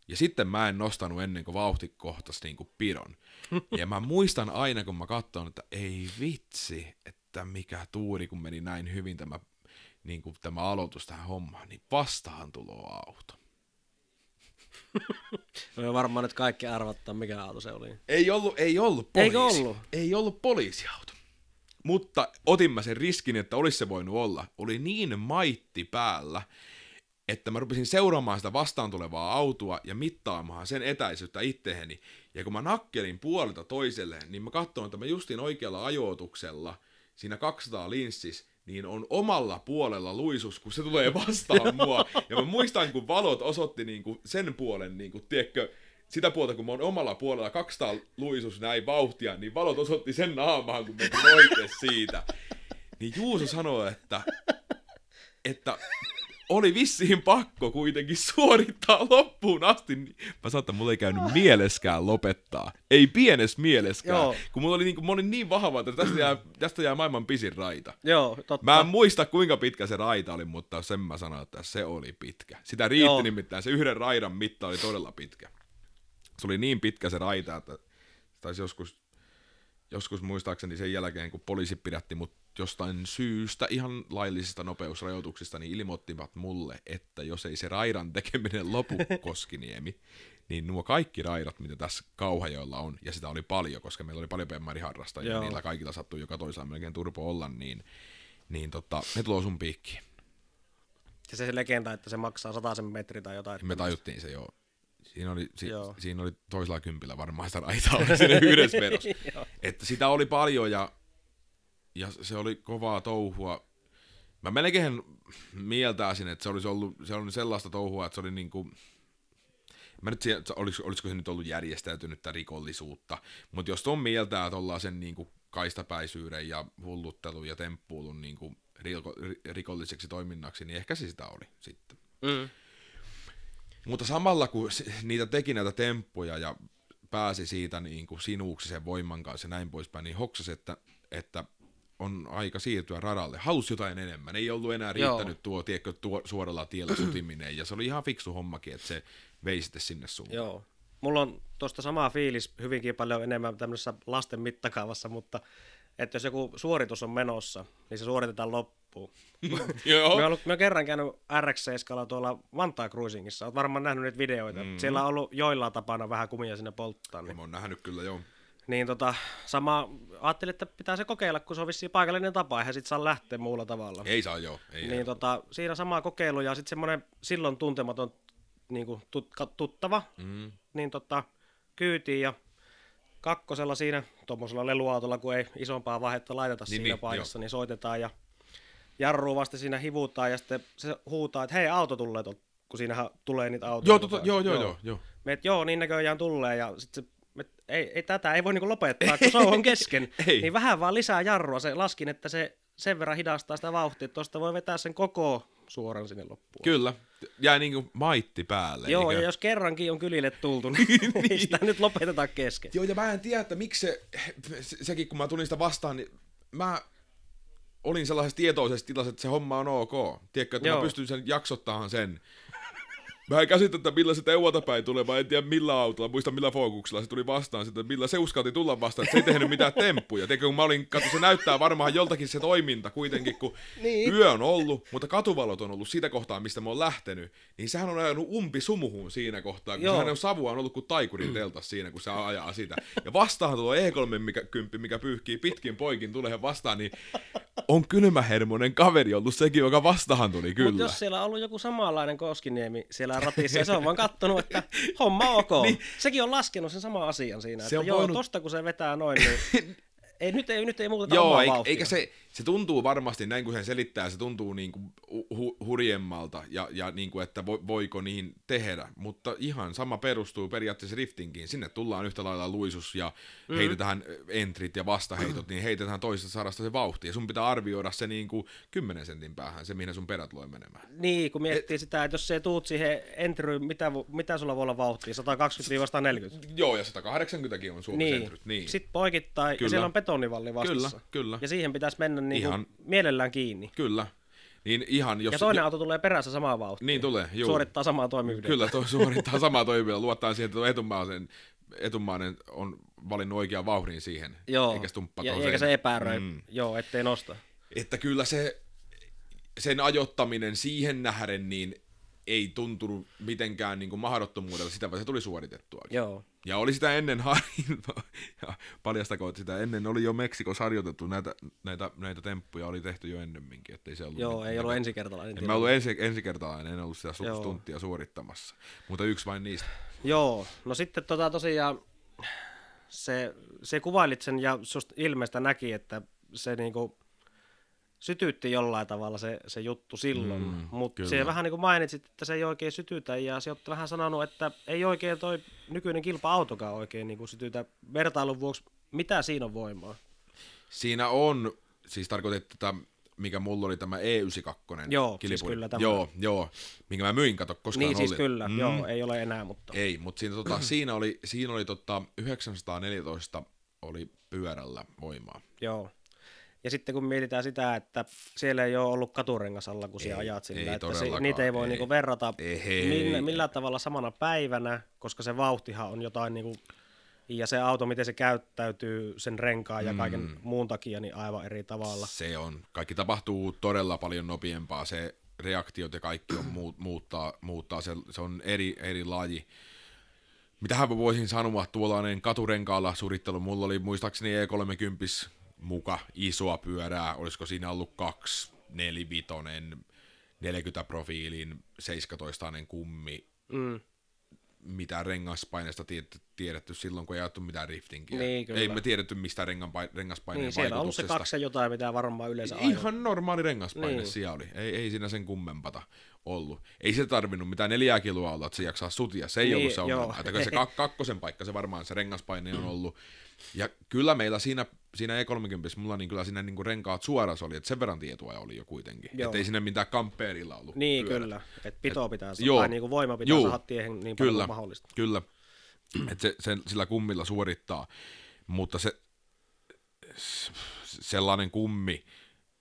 Ja sitten mä en nostanut ennen kuin vauhti kohtas niin kuin pidon. Ja mä muistan aina, kun mä katson, että ei vitsi, että mikä tuuri, kun meni näin hyvin tämä, niin kuin tämä aloitus tähän hommaan, niin vastahan tulo auto. Me varmaan nyt kaikki arvattaa, mikä auto se oli. Ei ollut, ei ollut poliisi. Eikö ollut? Ei ollut poliisiauto. Mutta otin mä sen riskin, että olisi se voinut olla. Oli niin maitti päällä, että mä rupesin seuraamaan sitä vastaan tulevaa autoa ja mittaamaan sen etäisyyttä itteheni. Ja kun mä nakkelin puolelta toiselle, niin mä katsoin, että mä justin oikealla ajoituksella siinä 200 linssis, niin on omalla puolella luisus, kun se tulee vastaan mua. Ja mä muistan, kun valot osoitti niin kuin sen puolen, niin kuin, tiedätkö, sitä puolta, kun mä oon omalla puolella 200 luisus näin vauhtia, niin valot osoitti sen naamaan, kun mä oikein siitä. Niin Juuso sanoi, että, että oli vissiin pakko kuitenkin suorittaa loppuun asti. Niin mä sanoin, että mulla ei käynyt mieleskään lopettaa. Ei pienes mieleskään. Joo. Kun mulla oli niin, kun mä niin vahva, että tästä jää, tästä jää maailman pisin raita. Joo, totta. Mä en muista kuinka pitkä se raita oli, mutta sen mä sanoin, että se oli pitkä. Sitä riitti Joo. nimittäin. Se yhden raidan mitta oli todella pitkä se oli niin pitkä se raita, että taisi joskus, joskus muistaakseni sen jälkeen, kun poliisi pidätti mut jostain syystä ihan laillisista nopeusrajoituksista, niin ilmoittivat mulle, että jos ei se raidan tekeminen lopu Koskiniemi, niin nuo kaikki raidat, mitä tässä Kauhajoilla on, ja sitä oli paljon, koska meillä oli paljon pemmariharrastajia, ja niillä kaikilla sattui joka toisaan melkein turpo olla, niin, niin tota, ne tulo sun piikkiin. Ja se, se legenda, että se maksaa sataisen metri tai jotain. Me tajuttiin se, joo. Siinä oli, si, siinä oli toisella kympillä varmaan sitä raitaa oli siinä yhdessä vedossa. että sitä oli paljon ja, ja se oli kovaa touhua. Mä melkein mieltäisin, että se olisi ollut, se oli sellaista touhua, että se oli niin kuin, mä nyt siellä, olis, olisiko se nyt ollut järjestäytynyttä rikollisuutta, mutta jos on mieltää niin kuin kaistapäisyyden ja hulluttelun ja temppuulun niin kuin rikolliseksi toiminnaksi, niin ehkä se sitä oli sitten. Mm. Mutta samalla kun niitä teki näitä temppuja ja pääsi siitä niin kuin sinuuksi sen voiman kanssa ja näin poispäin, niin hoksas, että, että on aika siirtyä radalle. Halusi jotain enemmän. Ei ollut enää riittänyt Joo. tuo, tiedätkö, tuo suoralla tiellä sutiminen. Ja se oli ihan fiksu hommakin, että se vei sitten sinne suuntaan. Joo. Mulla on tuosta samaa fiilis hyvinkin paljon enemmän tämmöisessä lasten mittakaavassa, mutta että jos joku suoritus on menossa, niin se suoritetaan loppuun loppuu. Joo. mä, ollut, kerran käynyt RX-7 tuolla Vantaa Cruisingissa. Olet varmaan nähnyt niitä videoita. Mm. Siellä on ollut joilla tapana vähän kumia sinne polttaa. Niin. mä oon nähnyt kyllä, joo. Niin tota, sama, ajattelin, että pitää se kokeilla, kun se on vissiin paikallinen tapa, eihän sit saa lähteä muulla tavalla. Ei saa, joo. Ei niin ei. tota, siinä sama kokeilu ja sitten semmoinen silloin tuntematon niin kuin, tuttava, mm. niin tota, kyytiin ja kakkosella siinä, tuommoisella leluautolla, kun ei isompaa vaihetta laiteta niin, siinä niin, paikassa, jo. niin soitetaan ja jarru vasta siinä hivutaan ja sitten se huutaa, että hei auto tulee tuolta, kun siinähän tulee niitä autoja. Joo, tota, joo, joo, joo. joo. Me, et, joo, niin näköjään tulee ja sitten se me, ei, ei, tätä ei voi niinku lopettaa, kun show on kesken. niin vähän vaan lisää jarrua. Se laskin, että se sen verran hidastaa sitä vauhtia, että tuosta voi vetää sen koko suoran sinne loppuun. Kyllä, jää niin kuin maitti päälle. Joo, niin ja jos kerrankin on kylille tultu, niin, niin. sitä nyt lopetetaan kesken. Joo, ja mä en tiedä, että miksi se, sekin kun mä tulin sitä vastaan, niin mä olin sellaisessa tietoisessa tilassa, että se homma on ok. Tiedätkö, että Joo. mä pystyn sen jaksottamaan sen. Mä en käsitä, että millä se päin tulee, mä en tiedä millä autolla, muista millä fokuksella se tuli vastaan, sitten millä se uskalti tulla vastaan, että se ei tehnyt mitään temppuja. Tiedätkö, kun mä olin, katso, se näyttää varmaan joltakin se toiminta kuitenkin, kun niin. yö on ollut, mutta katuvalot on ollut sitä kohtaa, mistä mä oon lähtenyt, niin sehän on ajanut umpi sumuhun siinä kohtaa, kun Joo. sehän on savua on ollut kuin taikurin mm. teltas siinä, kun se ajaa sitä. Ja vastaan tuo E3 mikä, kymppi, mikä pyyhkii pitkin poikin, tulee vastaan, niin on kylmähermonen kaveri ollut sekin, joka vastahan tuli kyllä. mut jos siellä on ollut joku samanlainen Koskiniemi siellä ratissa ja se on vaan kattonut, että homma ok. niin. Sekin on laskenut sen sama asian siinä, se että joo, voinut... tosta kun se vetää noin, niin ei, nyt, ei, nyt ei muuteta Joo, omaa eikä, vauhtia. eikä se, se tuntuu varmasti, näin kuin sen selittää, se tuntuu niin kuin hu- hurjemmalta ja, ja niin kuin, että vo- voiko niin tehdä, mutta ihan sama perustuu periaatteessa Riftinkin. Sinne tullaan yhtä lailla luisus ja mm-hmm. heitetään äh, entrit ja vastaheitot, niin heitetään toisesta sarasta se vauhti ja sun pitää arvioida se niin kuin 10 sentin päähän, se mihin sun perät loi menemään. Niin, kun miettii Et, sitä, että jos se tuut siihen entryyn, mitä, mitä sulla voi olla vauhtia, 120-140? Joo, ja 180kin on Suomen niin. entryt. Niin. Sitten poikittain, Kyllä. ja siellä on betonivalli vastassa. Kyllä, kyllä. Ja siihen pitäisi mennä niin ihan, mielellään kiinni. Kyllä. Niin ihan, jos, ja toinen ja, auto tulee perässä samaa vauhtia. Niin tulee, juu. Suorittaa samaa toimivuutta. Kyllä, to, suorittaa samaa toimivuutta. Luottaa siihen, että etumaisen, etumainen on valinnut oikean vauhdin siihen. Joo. Eikä stumppaa ja, Eikä se epäröi, mm. joo, ettei nosta. Että kyllä se, sen ajottaminen siihen nähden, niin ei tuntunut mitenkään niin kuin sitä vaan se tuli suoritettua. Joo. Ja oli sitä ennen, har... paljastakoon, että sitä ennen oli jo Meksikossa harjoitettu näitä, näitä, näitä temppuja, oli tehty jo ennemminkin, ettei se ollut. Joo, mitään. ei ollut ensikertalainen. En mä ollut ensi, ensikertalainen, en ollut sitä tuntia suorittamassa, mutta yksi vain niistä. Joo, no sitten tota tosiaan se, se kuvailit sen ja susta ilmeistä näki, että se niinku sytytti jollain tavalla se, se juttu silloin, mm, mutta se vähän niin kuin mainitsit, että se ei oikein sytytä ja se olette vähän sanonut, että ei oikein toi nykyinen kilpa-autokaan oikein niin kuin sytytä vertailun vuoksi. Mitä siinä on voimaa? Siinä on, siis tarkoitettu, että tota, mikä mulla oli tämä E92 Joo, siis kyllä tämä. Joo, joo, minkä mä myin, kato, koskaan Niin siis oli. kyllä, mm. joo, ei ole enää, mutta. Ei, mutta siinä, tota, siinä oli, siinä oli tota, 914 oli pyörällä voimaa. Joo. Ja sitten kun mietitään sitä, että siellä ei ole ollut katurengasalla, kun siellä ajat sillä, ei että se, niitä ei voi ei. Niinku verrata ei, millä, millään tavalla samana päivänä, koska se vauhtihan on jotain niinku, ja se auto, miten se käyttäytyy sen renkaan ja kaiken mm. muun takia, niin aivan eri tavalla. Se on. Kaikki tapahtuu todella paljon nopeampaa. Se reaktiot ja kaikki on muut, muuttaa, muuttaa. Se, se on eri, eri laji. Mitähän voisin sanoa, tuollainen katurenkaalla surittelu. Mulla oli muistaakseni E30 muka isoa pyörää, olisiko siinä ollut kaksi nelivitonen, 40 profiilin, 17 kummi, mm. mitä rengaspainesta tiedetty silloin, kun ei ajattu mitään riftingiä. Niin, ei me tiedetty mistä rengaspaineen niin, siellä on se kaksi jotain, mitä varmaan yleensä Ihan normaali rengaspaine niin. siellä oli, ei, ei siinä sen kummempata ollut. Ei se tarvinnut mitään neljää kiloa olla, että se jaksaa sutia. Se ei niin, ollut se ongelma. Että se kak- kakkosen paikka, se varmaan se rengaspaine on mm. ollut. Ja kyllä meillä siinä siinä E30 mulla niin kyllä siinä niin kuin renkaat suorassa oli, että sen verran tietoa oli jo kuitenkin. Että ei sinne mitään kampeerilla ollut Niin pyörä. kyllä, että pitoa pitää saada, saada, niin kuin voima pitää joo, saada tiehen niin kyllä, paljon mahdollista. Kyllä, että se, sen, sillä kummilla suorittaa, mutta se sellainen kummi,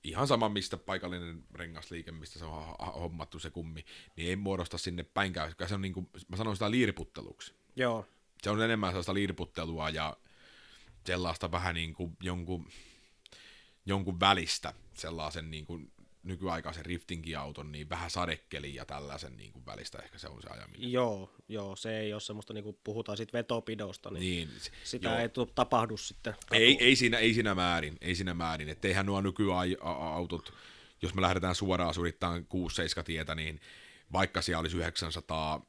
ihan sama mistä paikallinen rengasliike, mistä se on hommattu se kummi, niin ei muodosta sinne päinkään, se on niin kuin, mä sanon sitä liiriputteluksi. Joo. Se on enemmän sellaista liiriputtelua ja sellaista vähän niin kuin jonkun, jonkun välistä sellaisen niin kuin nykyaikaisen riftinkin auton, niin vähän sadekeli ja tällaisen niin kuin välistä ehkä se on se ajaminen. Joo, joo se ei ole semmoista, niin kuin puhutaan sitten vetopidosta, niin, niin sitä joo. ei tapahdu sitten. Ei, ei, siinä, ei siinä määrin, ei siinä määrin, että eihän nuo nykyautot, jos me lähdetään suoraan surittamaan 6-7 tietä, niin vaikka siellä olisi 900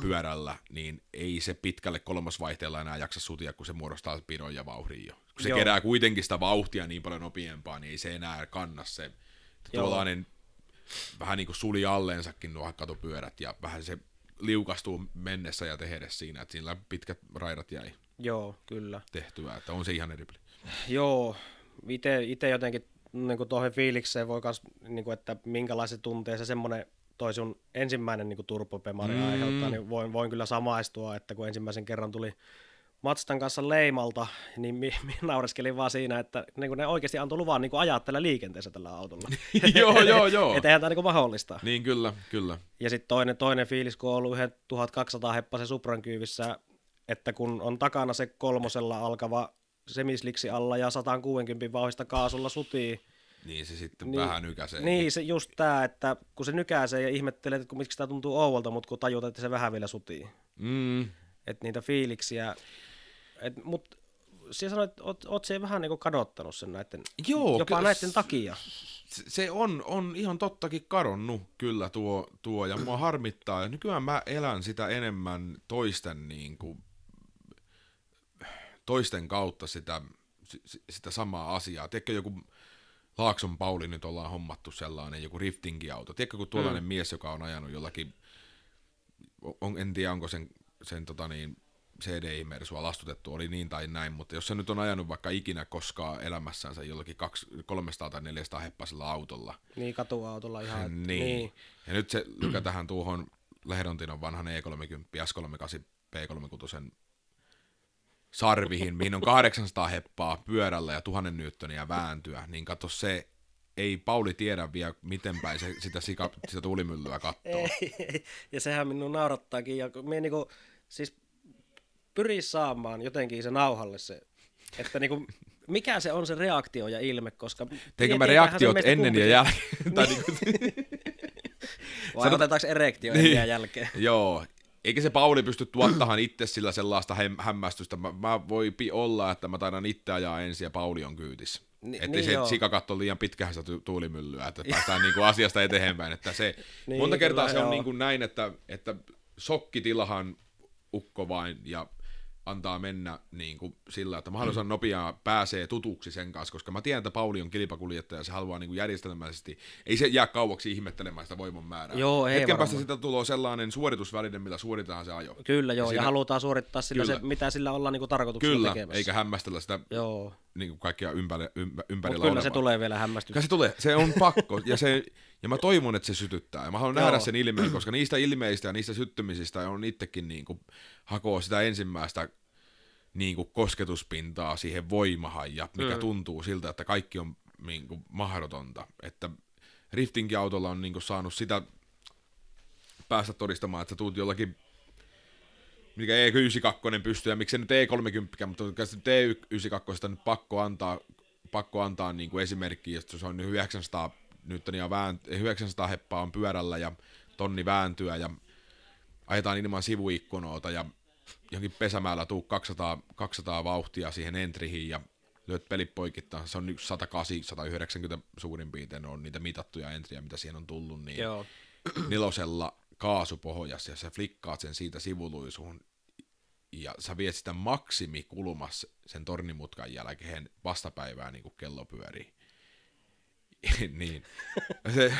pyörällä, niin ei se pitkälle kolmosvaihteella enää jaksa sutia, kun se muodostaa pidon ja vauhdin jo. Kun se Joo. kerää kuitenkin sitä vauhtia niin paljon nopeampaa, niin ei se enää kanna se tuollainen vähän niin kuin suli alleensakin nuo katopyörät ja vähän se liukastuu mennessä ja tehdä siinä, että sillä pitkät raidat jäi. Joo, kyllä. Tehtyä, että on se ihan eri peli. Joo, itse jotenkin niin kuin tuohon fiilikseen voi kas niin kuin, että minkälaisen tunteen se semmoinen toi sun ensimmäinen niin turpopemari mm. aiheuttaa, niin voin, voin kyllä samaistua, että kun ensimmäisen kerran tuli Matstan kanssa leimalta, niin mi, mi naureskelin vaan siinä, että niin kuin ne oikeasti antoi luvan niin ajaa tällä liikenteessä tällä autolla. joo, joo, joo. Että eihän tämä niin mahdollista. Niin, kyllä, kyllä. Ja sitten toinen, toinen fiilis, kun on ollut yhden 1200 heppasen Supran kyyvissä, että kun on takana se kolmosella alkava semisliksi alla ja 160 vauhista kaasulla sutii, niin se sitten niin, vähän nykäisee. Niin se just tämä, että kun se nykäisee ja ihmettelee, että miksi tämä tuntuu ouvolta, mutta kun tajuta, että se vähän vielä sutii. Mm. Että niitä fiiliksiä. Et, mut sinä sanoit, että oot, oot se vähän niin kadottanut sen näiden, Joo, jopa ky- näiden takia. Se on, on ihan tottakin kadonnut kyllä tuo, tuo ja mua harmittaa. Ja nykyään mä elän sitä enemmän toisten, niin kuin, toisten kautta sitä, sitä samaa asiaa. Tiedätkö, joku Laakson Pauli nyt ollaan hommattu sellainen joku riftingiauto. Tiedätkö, kun tuollainen mm. mies, joka on ajanut jollakin, on, en tiedä onko sen, sen tota niin, cd imersua lastutettu, oli niin tai näin, mutta jos se nyt on ajanut vaikka ikinä koskaan elämässänsä jollakin 300 tai 400 heppasella autolla. Niin, katuautolla ihan. niin. niin. Ja nyt se lykätään tuohon Lehdontinon vanhan E30, S38, P36 sarvihin, mihin on 800 heppaa pyörällä ja tuhannen nyyttöniä vääntyä, niin kato se, ei Pauli tiedä vielä, miten päin se sitä, sika, sitä tuulimyllyä katsoo. Ei, ja sehän minun naurattaakin. Ja me niinku, siis pyri saamaan jotenkin se nauhalle se, että niinku, mikä se on se reaktio ja ilme, koska... Teinkö mä reaktiot ennen ja jälkeen? tai niinku- Vai otetaanko erektio niin, ennen ja niin. jälkeen? Joo, eikä se Pauli pysty tuottamaan itse sillä sellaista hämmästystä. Mä, mä voipi olla, että mä taidan itse ajaa ensin ja Pauli on kyytissä. Ni, että niin se joo. katto liian pitkähän sitä tuulimyllyä, että päästään niinku asiasta eteenpäin. Että se, niin, monta kertaa se on niinku näin, että, että sokkitilahan ukko vain ja antaa mennä niin kuin sillä, että mahdollisimman nopeaa pääsee tutuksi sen kanssa, koska mä tiedän, että Pauli on kilpakuljettaja ja se haluaa niin kuin järjestelmällisesti, ei se jää kauaksi ihmettelemään sitä voiman määrää. Joo, ei Hetken päästä sitä tulee sellainen suoritusväline, millä suoritetaan se ajo. Kyllä joo, ja, siinä... ja halutaan suorittaa sillä kyllä. se, mitä sillä ollaan niin kuin tarkoituksena kyllä, tekemässä. eikä hämmästellä sitä joo. Niin kuin kaikkia ympärillä, ympä, ympärillä kyllä olevaa. se tulee vielä hämmästystä. Kyllä se tulee, se on pakko, ja, se, ja mä toivon, että se sytyttää, ja mä haluan joo. nähdä sen ilmeen, koska niistä ilmeistä ja niistä syttymisistä on itsekin niin kuin, hakoo sitä ensimmäistä niin kuin kosketuspintaa siihen voimahan, ja mikä mm. tuntuu siltä, että kaikki on niin kuin, mahdotonta. Että riftingin autolla on niin kuin, saanut sitä päästä todistamaan, että sä tuut jollakin mikä E92 pystyy, ja miksei nyt E30, mutta E92 e nyt pakko antaa, pakko antaa niin kuin esimerkki, että se on nyt 900, nyt niin on 900 heppaa on pyörällä ja tonni vääntyä ja ajetaan ilman sivuikkunoita ja johonkin pesämällä tuu 200, 200 vauhtia siihen entrihin ja lyöt pelit Se on 180 190 suurin piirtein on niitä mitattuja entriä, mitä siihen on tullut. Niin Joo. nelosella kaasupohjassa ja sä flikkaat sen siitä sivuluisuun ja sä viet sitä maksimikulmassa sen tornimutkan jälkeen vastapäivää niin kuin kello pyörii. niin. Se,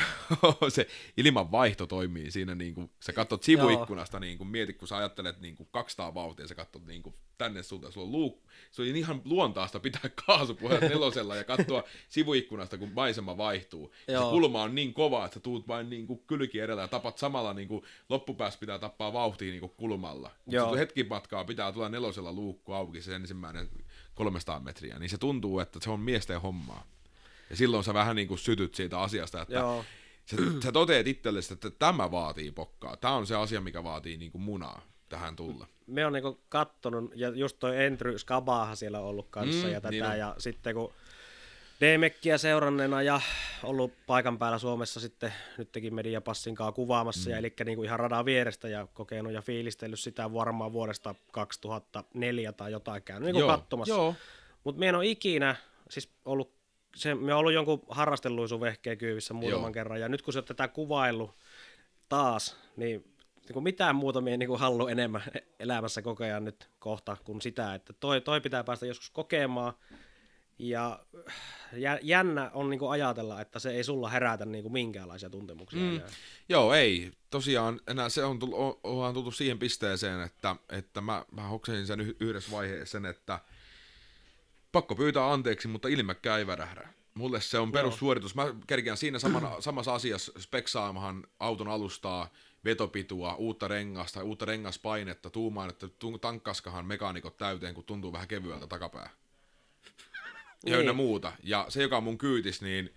se ilmanvaihto toimii siinä, niin kuin, sä katsot sivuikkunasta, niin kuin, mietit, kun sä ajattelet niin kuin 200 vauhtia, sä katsot niin kuin, tänne suuntaan, sulla on luuk, se on ihan luontaasta pitää kaasupuhelta nelosella ja katsoa sivuikkunasta, kun maisema vaihtuu. Joo. Se kulma on niin kova, että sä tuut vain niin kuin, kylki edellä ja tapat samalla, niin kuin, loppupäässä pitää tappaa vauhtia niin kuin, kulmalla. Mutta hetki matkaa pitää tulla nelosella luukku auki, se ensimmäinen 300 metriä, niin se tuntuu, että se on miesten hommaa. Ja silloin sä vähän niin kuin sytyt siitä asiasta, että Joo. Sä, sä toteet itsellesi, että tämä vaatii pokkaa. Tämä on se asia, mikä vaatii niin kuin munaa tähän tulla. Me on niin kattonut, ja just toi Entry Skabaahan siellä on ollut kanssa mm, ja tätä, niin on. ja sitten kun Demekkiä seuranneena ja ollut paikan päällä Suomessa sitten nytkin mediapassin kanssa kuvaamassa, mm. ja eli kuin niinku ihan radan vierestä ja kokenut ja fiilistellyt sitä varmaan vuodesta 2004 tai jotain käynyt niinku katsomassa. Mutta me en ole ikinä siis ollut se, me ollut jonkun vehkeen kyyvissä muutaman Joo. kerran, ja nyt kun se on tätä kuvaillut taas, niin niin kuin mitään muuta minä niin halua enemmän e-, elämässä koko ajan nyt kohta kuin sitä, että toi, toi pitää päästä joskus kokemaan. Ja jännä on niin kuin ajatella, että se ei sulla herätä niin kuin minkäänlaisia tuntemuksia. Mm. Joo, ei. Tosiaan enää se on tullut, on tullut siihen pisteeseen, että, että mä, mä hoksasin sen yhdessä vaiheessa sen, että – pakko pyytää anteeksi, mutta ilmekkää ei värähdä. Mulle se on perussuoritus. Mä kerkeän siinä samana, samassa asiassa speksaamahan auton alustaa, vetopitua, uutta rengasta, uutta rengaspainetta, tuumaan, että tankkaskahan mekaanikot täyteen, kun tuntuu vähän kevyeltä takapää. Ja niin. ynnä muuta. Ja se, joka on mun kyytis, niin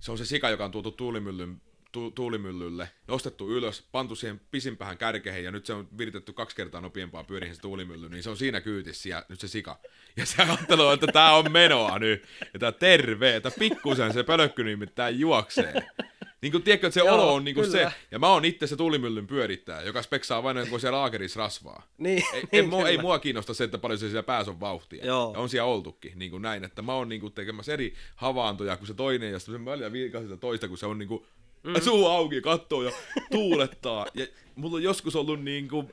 se on se sika, joka on tuotu tuulimyllyn tu- tuulimyllylle, nostettu ylös, pantu siihen pisimpään kärkeen ja nyt se on viritetty kaksi kertaa nopeampaa pyöriin se tuulimylly, niin se on siinä kyytissä ja nyt se sika. Ja se ajattelee, että tämä on menoa nyt, ja tämä terve, että pikkusen se pölökky nimittäin juoksee. Niin kuin tiedätkö, että se Joo, olo on niin kuin se, ja mä oon itse se tuulimyllyn pyörittäjä, joka speksaa vain kun siellä laakerissa rasvaa. niin, ei, niin, en, mua, ei mua kiinnosta se, että paljon se siellä pääs on vauhtia. Joo. Ja on siellä oltukin, niin kuin näin, että mä oon niin kuin tekemässä eri havaintoja kuin se toinen, ja sitten mä välillä toista, kun se on niin kuin mm. suu auki, kattoo ja tuulettaa. Ja mulla on joskus ollut niin kuin,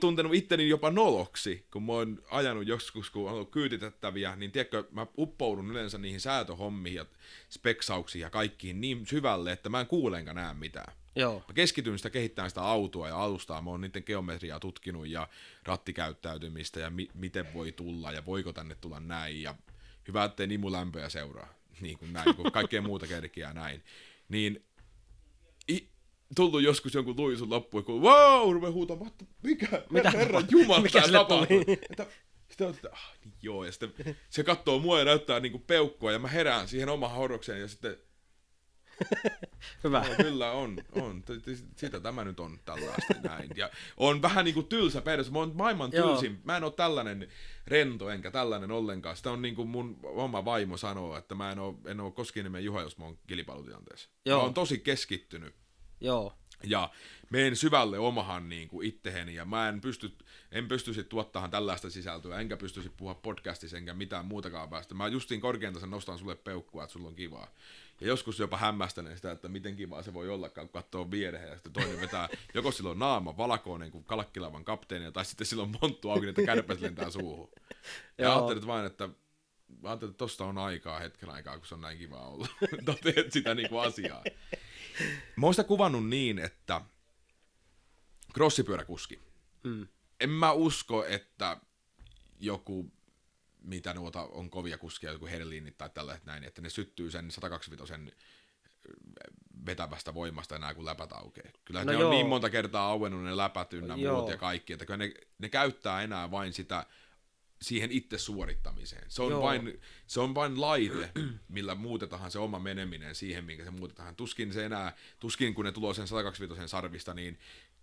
tuntenut itteni jopa noloksi, kun mä oon ajanut joskus, kun on ollut kyytitettäviä, niin tiedätkö, mä uppoudun yleensä niihin säätöhommiin ja speksauksiin ja kaikkiin niin syvälle, että mä en kuulenka näe mitään. Joo. Mä keskityn sitä kehittämään sitä autoa ja alustaa, mä oon niiden geometriaa tutkinut ja rattikäyttäytymistä ja mi- miten voi tulla ja voiko tänne tulla näin ja hyvä, ettei nimulämpöä seuraa, niin kuin näin, kun kaikkea muuta kerkiä näin niin i, tullut joskus jonkun luisun loppuun, kun wow, rupeaa huutamaan, mikä, mitä herra Jumala, mikä tapahtuu. Että, sitten on, että, ah, niin joo, ja sitten se katsoo mua ja näyttää niin peukkoa, ja mä herään siihen omaan horrokseen, ja sitten Hyvä. No, kyllä on, on. Sitä tämä nyt on tällaista näin. Ja on vähän niinku tylsä perus. Mä oon maailman tylsin. Joo. Mä en ole tällainen rento enkä tällainen ollenkaan. Sitä on niinku mun oma vaimo sanoo, että mä en oo, en oo koskaan Juha, jos mä oon kilpailutilanteessa. Joo. Mä oon tosi keskittynyt. Joo. Ja meen syvälle omahan niin kuin itteheni ja mä en, pysty, en pystyisi tuottamaan tällaista sisältöä, enkä pystyisi puhua podcastissa enkä mitään muutakaan päästä. Mä justin korkeintaan nostan sulle peukkua, että sulla on kivaa. Ja joskus jopa hämmästäneen sitä, että miten kivaa se voi ollakaan, kun katsoo viereen ja sitten toinen vetää joko silloin naama valakoinen, niin kuin kalkkilavan kapteeni, tai sitten silloin monttu auki, niin että kärpäs lentää suuhun. Ja ajattelin vain, että ajattelin, että tosta on aikaa hetken aikaa, kun se on näin kivaa olla. Toteet sitä niin kuin asiaa. Mä oon sitä kuvannut niin, että krossipyöräkuski. Mm. En mä usko, että joku mitä nuota on kovia kuskia, joku Herliinit tai tällaiset näin, että ne syttyy sen 125 vetävästä voimasta enää, kun läpät aukeaa. Kyllä no ne joo. on niin monta kertaa auennut ne läpät ynnä muut ja kaikki, että kyllä ne, ne käyttää enää vain sitä siihen itse suorittamiseen. Se on, vain, se on vain laite, millä muutetaan se oma meneminen siihen, minkä se muutetaan. Tuskin se enää, tuskin kun ne tulee sen 125 sarvista, niin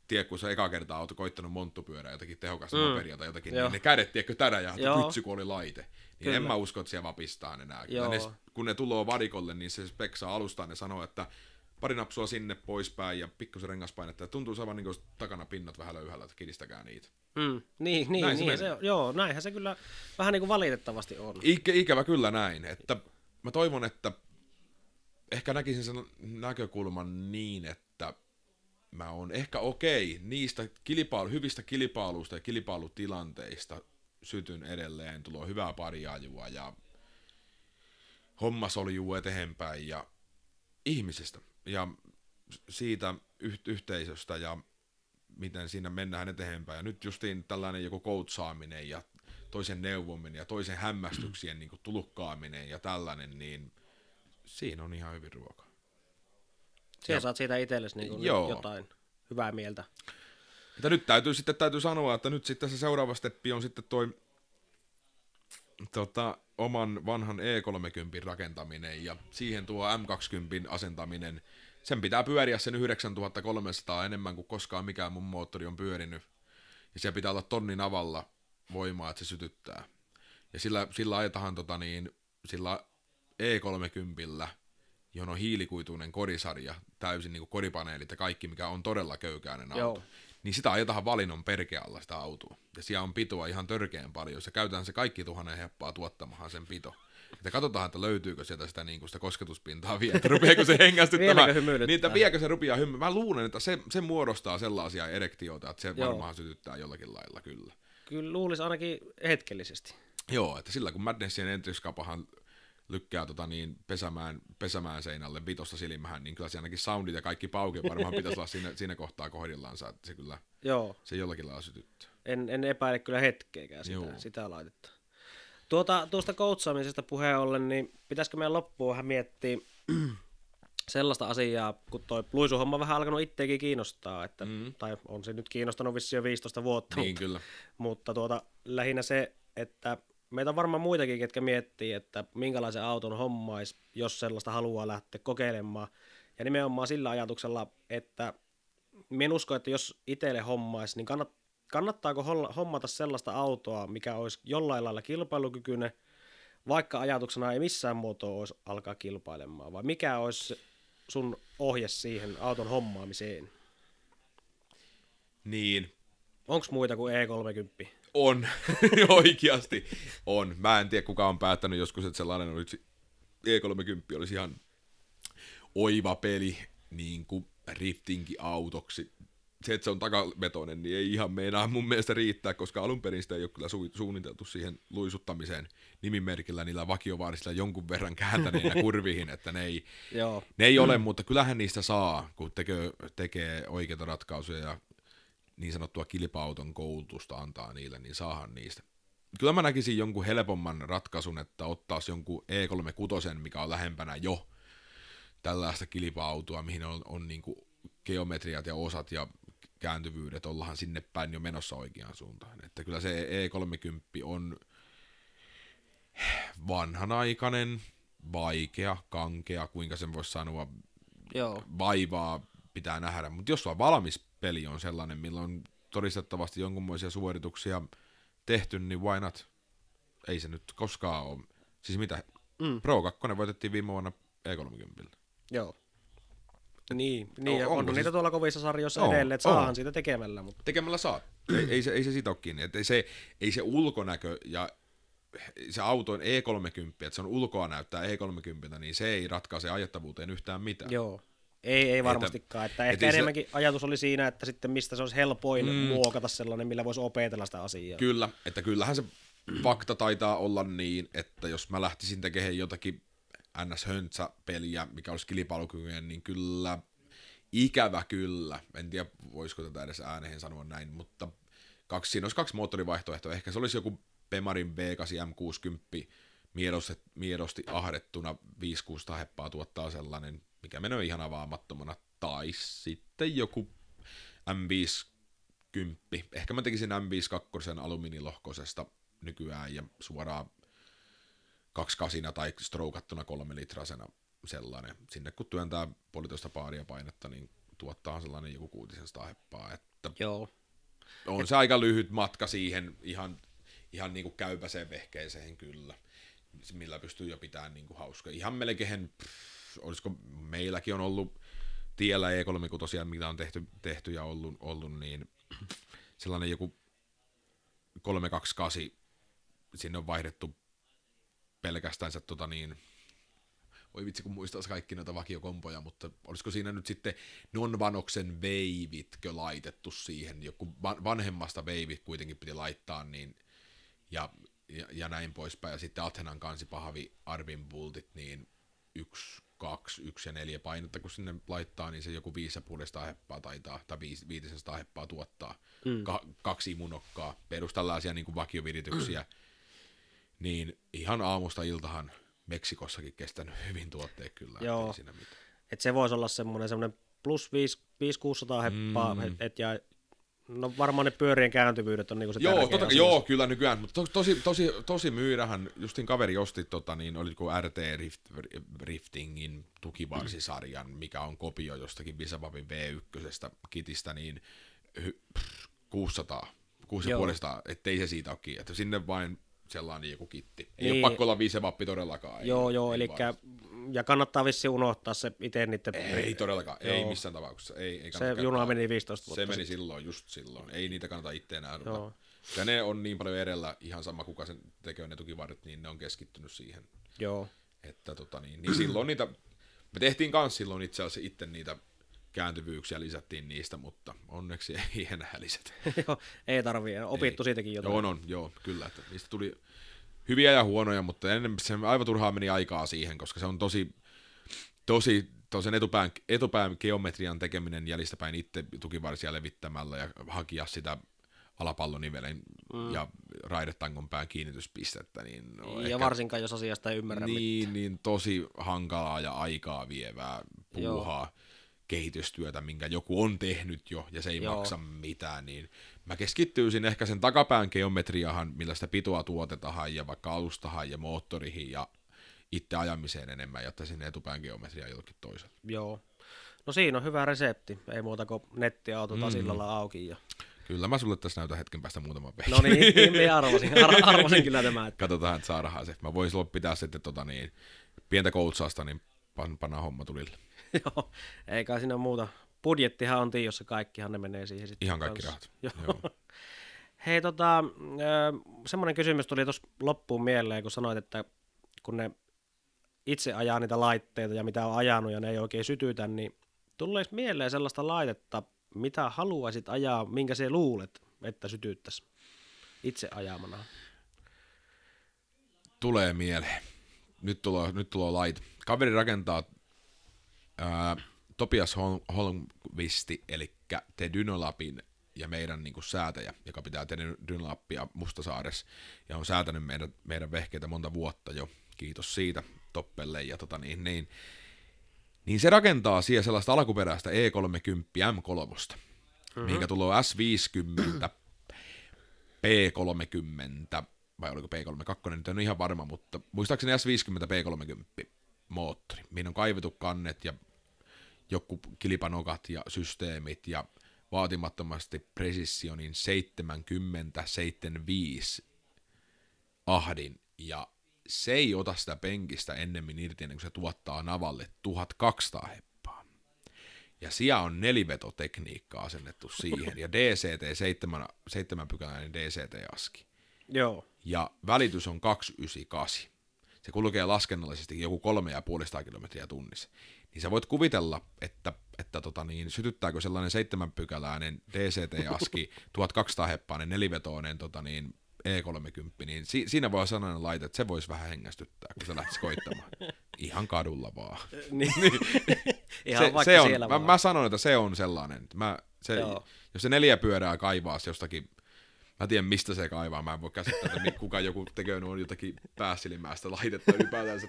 tiedä, kun sä eka kertaa oot koittanut monttupyörää, jotakin tehokasta mm. paperia tai jotakin, Joo. niin ne kädet, tiedätkö, ja pytsy, kun oli laite. Niin Kyllä. en mä usko, että siellä vapistaa enää. Ne, kun ne tulee varikolle, niin se speksaa alustaan ja sanoo, että pari napsua sinne poispäin ja pikkusen rengaspainetta. Ja tuntuu saavan niin takana pinnat vähän löyhällä, että kiristäkää niitä. Mm, niin, niin, näin niin se, se joo, näinhän se kyllä vähän niin kuin valitettavasti on. Ik, ikävä kyllä näin, että mä toivon, että ehkä näkisin sen näkökulman niin, että mä oon ehkä okei okay, niistä kilpailu, hyvistä kilpailuista ja kilpailutilanteista sytyn edelleen, tulee hyvää pariajua ja homma juu eteenpäin ja ihmisistä ja siitä yh- yhteisöstä ja miten siinä mennään eteenpäin. Ja nyt justiin tällainen joku koutsaaminen ja toisen neuvominen ja toisen hämmästyksien niin tulukkaaminen ja tällainen, niin siinä on ihan hyvin ruoka. Siellä ja, saat siitä itsellesi niin jotain hyvää mieltä. Mutta nyt täytyy sitten täytyy sanoa, että nyt sitten se seuraava steppi on sitten toi tota, oman vanhan E30 rakentaminen ja siihen tuo M20 asentaminen. Sen pitää pyöriä sen 9300 enemmän kuin koskaan mikään mun moottori on pyörinyt. Ja se pitää olla tonnin avalla voimaa, että se sytyttää. Ja sillä, sillä ajetahan tota niin, sillä E30 johon on hiilikuituinen kodisarja, täysin niin kuin kodipaneelit ja kaikki, mikä on todella köykäinen auto. Joo. Niin sitä ajetaan valinnon perkealla sitä autoa. Ja siellä on pitoa ihan törkeän paljon. Se käytetään se kaikki tuhannen heppaa tuottamahan sen pito. Että katsotaan, että löytyykö sieltä sitä, niin kuin sitä kosketuspintaa vielä, että rupeeko se hengästyttämään. niin, että vieläkö se rupeaa hymy. Mä luulen, että se, se muodostaa sellaisia erektioita, että se Joo. varmaan sytyttää jollakin lailla, kyllä. Kyllä luulisi ainakin hetkellisesti. Joo, että sillä kun Madnessien entyskapahan lykkää tota niin, pesämään, pesämään seinälle vitosta silmähän, niin kyllä siinäkin soundit ja kaikki pauke varmaan pitäisi olla siinä, siinä kohtaa kohdillaansa, että se kyllä Joo. se jollakin lailla sytyttää. En, en epäile kyllä hetkeäkään sitä, Joo. sitä laitetta. Tuota, tuosta koutsaamisesta puheen ollen, niin pitäisikö meidän loppuun vähän miettiä sellaista asiaa, kun toi luisuhomma vähän alkanut itseäkin kiinnostaa, että, mm. tai on se nyt kiinnostanut vissiin jo 15 vuotta, niin, mutta, kyllä. mutta tuota, lähinnä se, että meitä on varmaan muitakin, ketkä miettii, että minkälaisen auton hommais, jos sellaista haluaa lähteä kokeilemaan. Ja nimenomaan sillä ajatuksella, että minä en usko, että jos itselle hommais, niin kannat, kannattaako hommata sellaista autoa, mikä olisi jollain lailla kilpailukykyinen, vaikka ajatuksena ei missään muotoa olisi alkaa kilpailemaan, vai mikä olisi sun ohje siihen auton hommaamiseen? Niin. Onko muita kuin E30? On, oikeasti on. Mä en tiedä kuka on päättänyt joskus, että sellainen oli, E30 olisi ihan oiva peli niin kuin riftingi autoksi. Se, että se on takavetoinen, niin ei ihan meinaa mun mielestä riittää, koska alun perin sitä ei ole kyllä su- suunniteltu siihen luisuttamiseen nimimerkillä niillä vakiovaarisilla jonkun verran kääntäneenä kurviin, että ne ei, Joo. ne ei ole, mutta kyllähän niistä saa, kun tekee, tekee oikeita ratkaisuja ja niin sanottua kilpa-auton koulutusta antaa niille, niin saahan niistä. Kyllä mä näkisin jonkun helpomman ratkaisun, että ottaisi jonkun E36, mikä on lähempänä jo tällaista kilpa-autoa, mihin on, on niin kuin geometriat ja osat ja kääntyvyydet, ollaan sinne päin jo menossa oikeaan suuntaan. Että kyllä se E30 on vanhanaikainen, vaikea, kankea, kuinka sen voisi sanoa, Joo. vaivaa pitää nähdä. Mutta jos on valmis peli on sellainen, millä on todistettavasti jonkunmoisia suorituksia tehty, niin why not? Ei se nyt koskaan ole. Siis mitä? Mm. Pro 2 voitettiin viime vuonna E30. Joo. Niin, niin on, on, on niitä siis... tuolla kovissa sarjoissa on, edelleen, että saahan siitä tekemällä. Mutta... Tekemällä saa. ei, ei, se, ei se sit ole kiinni. Et ei, se, ei se ulkonäkö ja se auto on E30, että se on ulkoa näyttää E30, niin se ei ratkaise ajettavuuteen yhtään mitään. Joo, ei, ei varmastikaan. Että ehkä et enemmänkin se... ajatus oli siinä, että sitten mistä se olisi helpoin mm. muokata sellainen, millä voisi opetella sitä asiaa. Kyllä, että kyllähän se fakta taitaa olla niin, että jos mä lähtisin tekemään jotakin ns. höntsä-peliä, mikä olisi kilpailukykyinen, niin kyllä, ikävä kyllä, en tiedä voisiko tätä edes ääneen sanoa näin, mutta kaksi, siinä olisi kaksi moottorivaihtoehtoa, ehkä se olisi joku Pemarin V8 M60, miedosti, miedosti ahdettuna 5-6 taheppaa tuottaa sellainen, mikä menee ihan avaamattomana, tai sitten joku m kymppi Ehkä mä tekisin M52 alumiinilohkoisesta nykyään ja suoraan kaksikasina tai stroukattuna kolme litrasena sellainen. Sinne kun työntää puolitoista paaria painetta, niin tuottaa sellainen joku kuutisen heppaa. Että Joo. On Et... se aika lyhyt matka siihen ihan, ihan niin kuin käypäseen vehkeeseen kyllä millä pystyy jo pitämään niin kuin hauska. Ihan melkein, pff, olisiko meilläkin on ollut tiellä E36 tosiaan, mitä on tehty, tehty ja ollut, ollut, niin sellainen joku 328, sinne on vaihdettu pelkästään se tota niin, voi vitsi kun muistaisi kaikki noita vakiokompoja, mutta olisiko siinä nyt sitten non-vanoksen veivitkö laitettu siihen, joku vanhemmasta veivit kuitenkin piti laittaa, niin ja ja, ja näin poispäin. Ja sitten Athenan pahavi Arvin Bultit, niin yksi, kaksi, yksi ja neljä painetta, kun sinne laittaa, niin se joku 500 heppaa taitaa, tai 500 heppaa tuottaa. Mm. Ka- kaksi munokkaa perus tällaisia niin kuin vakiovirityksiä. Mm. Niin ihan aamusta iltahan Meksikossakin kestänyt hyvin tuotteet kyllä, Joo. siinä mitään. Et se voisi olla semmoinen, semmoinen plus 5, 600 heppaa, mm. et, ja No varmaan ne pyörien kääntyvyydet on niinku se joo, totta, joo, kyllä nykyään, mutta to, tosi, tosi, tosi myyrähän, justin kaveri osti, tota, niin, oli niinku RT Rift, Riftingin tukivarsisarjan, mikä on kopio jostakin Visababin V1 kitistä, niin hy, pff, 600, 600, ettei se siitä ole että sinne vain sellainen joku kitti. Ei niin. ole pakko olla Visababi todellakaan. Joo, ei, joo, eli ja kannattaa vissi unohtaa se itse niiden... Ei todellakaan, joo. ei missään tapauksessa. Ei, ei se juna meni 15 vuotta. Se meni silloin, just silloin. Ei niitä kannata itse enää joo. Ja ne on niin paljon edellä, ihan sama kuka sen tekee ne tukivarjot, niin ne on keskittynyt siihen. Joo. Että tota niin, niin silloin niitä, me tehtiin kans silloin itse asiassa itse niitä kääntyvyyksiä lisättiin niistä, mutta onneksi ei enää lisätä. joo, ei tarvii, opittu ei. siitäkin jotain. Joo, on, joo, kyllä, että niistä tuli, hyviä ja huonoja, mutta ennen se aivan turhaa meni aikaa siihen, koska se on tosi, tosi tosi etupään, etupään geometrian tekeminen jäljistäpäin itse tukivarsia levittämällä ja hakia sitä alapallonivelen mm. ja raidetangon pään kiinnityspistettä. Niin no ja ehkä, varsinkaan, jos asiasta ei ymmärrä niin, mitään. Niin, tosi hankalaa ja aikaa vievää puuhaa Joo. kehitystyötä, minkä joku on tehnyt jo ja se ei Joo. maksa mitään, niin mä keskittyisin ehkä sen takapään geometriahan, millä sitä pitoa tuotetaan ja vaikka alustahan ja moottorihin ja itse ajamiseen enemmän, jotta sinne etupään geometria jollekin toiselle. Joo. No siinä on hyvä resepti. Ei muuta kuin nettiautot mm. sillalla auki. Ja... Kyllä mä sulle tässä näytän hetken päästä muutama pehkin. No niin, niin me arvasin, ar- arvosin kyllä tämä. Että... Katsotaan, että saadaan se. Mä voin silloin pitää sitten tota niin, pientä koutsaasta, niin pan, panna homma tulille. Joo, eikä siinä muuta, budjettihan on tiiossa kaikkihan ne menee siihen sitten. Ihan kaikki kanssa. rahat. Joo. Hei, tota, semmoinen kysymys tuli tuossa loppuun mieleen, kun sanoit, että kun ne itse ajaa niitä laitteita ja mitä on ajanut ja ne ei oikein sytytä, niin tulee mieleen sellaista laitetta, mitä haluaisit ajaa, minkä se luulet, että sytyttäisi itse ajamana? Tulee mieleen. Nyt tulee, nyt tulee lait. Kaveri rakentaa ää, Topias Holmvisti, eli Te Dynolapin ja meidän niin kuin säätäjä, joka pitää Te Dynolappia Mustasaares ja on säätänyt meidän, meidän vehkeitä monta vuotta jo. Kiitos siitä Toppelle ja tota niin, niin. Niin se rakentaa siellä sellaista alkuperäistä E30 M3, mm-hmm. mikä tulee S50, P30, vai oliko P32, nyt en ole ihan varma, mutta muistaakseni S50 P30 moottori, mihin on kaivettu kannet ja joku kilpanokat ja systeemit ja vaatimattomasti Precisionin 70-75 ahdin ja se ei ota sitä penkistä ennemmin irti ennen kuin se tuottaa navalle 1200 heppaa. Ja siellä on nelivetotekniikka asennettu siihen ja DCT 7, 7 pykäläinen DCT-aski. Joo. Ja välitys on 298. Se kulkee laskennallisesti joku 3,5 kilometriä tunnissa niin sä voit kuvitella, että, että tota niin, sytyttääkö sellainen seitsemän pykäläinen DCT-aski 1200 heppainen nelivetoinen tota niin, E30, niin si- siinä voi sanoa, laite, että se voisi vähän hengästyttää, kun se lähtisi koittamaan. Ihan kadulla vaan. niin. niin. Ihan se, vaikka se on, siellä mä, vaan. mä sanon, että se on sellainen. Mä, se, jos se neljä pyörää kaivaa jostakin Mä tiedän, mistä se kaivaa. Mä en voi käsittää, että kuka joku tekee noin jotakin pääsilmäästä laitetta ylipäätään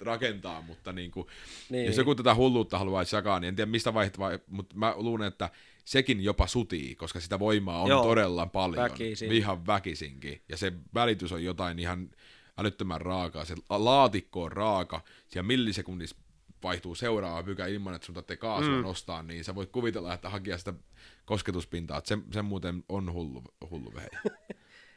rakentaa, mutta niin kuin, niin. jos joku tätä hulluutta haluaisi jakaa, niin en tiedä mistä vaihtaa, vai, mutta mä luulen, että sekin jopa sutii, koska sitä voimaa on Joo, todella paljon. Väkisin. Ihan väkisinkin. Ja se välitys on jotain ihan älyttömän raakaa. Se laatikko on raaka. ja millisekunnissa vaihtuu seuraava pykä ilman, että sun tarvitsee kaasua mm. nostaa, niin sä voit kuvitella, että hakija sitä kosketuspintaa. Että se, se muuten on hullu, hullu vehejä.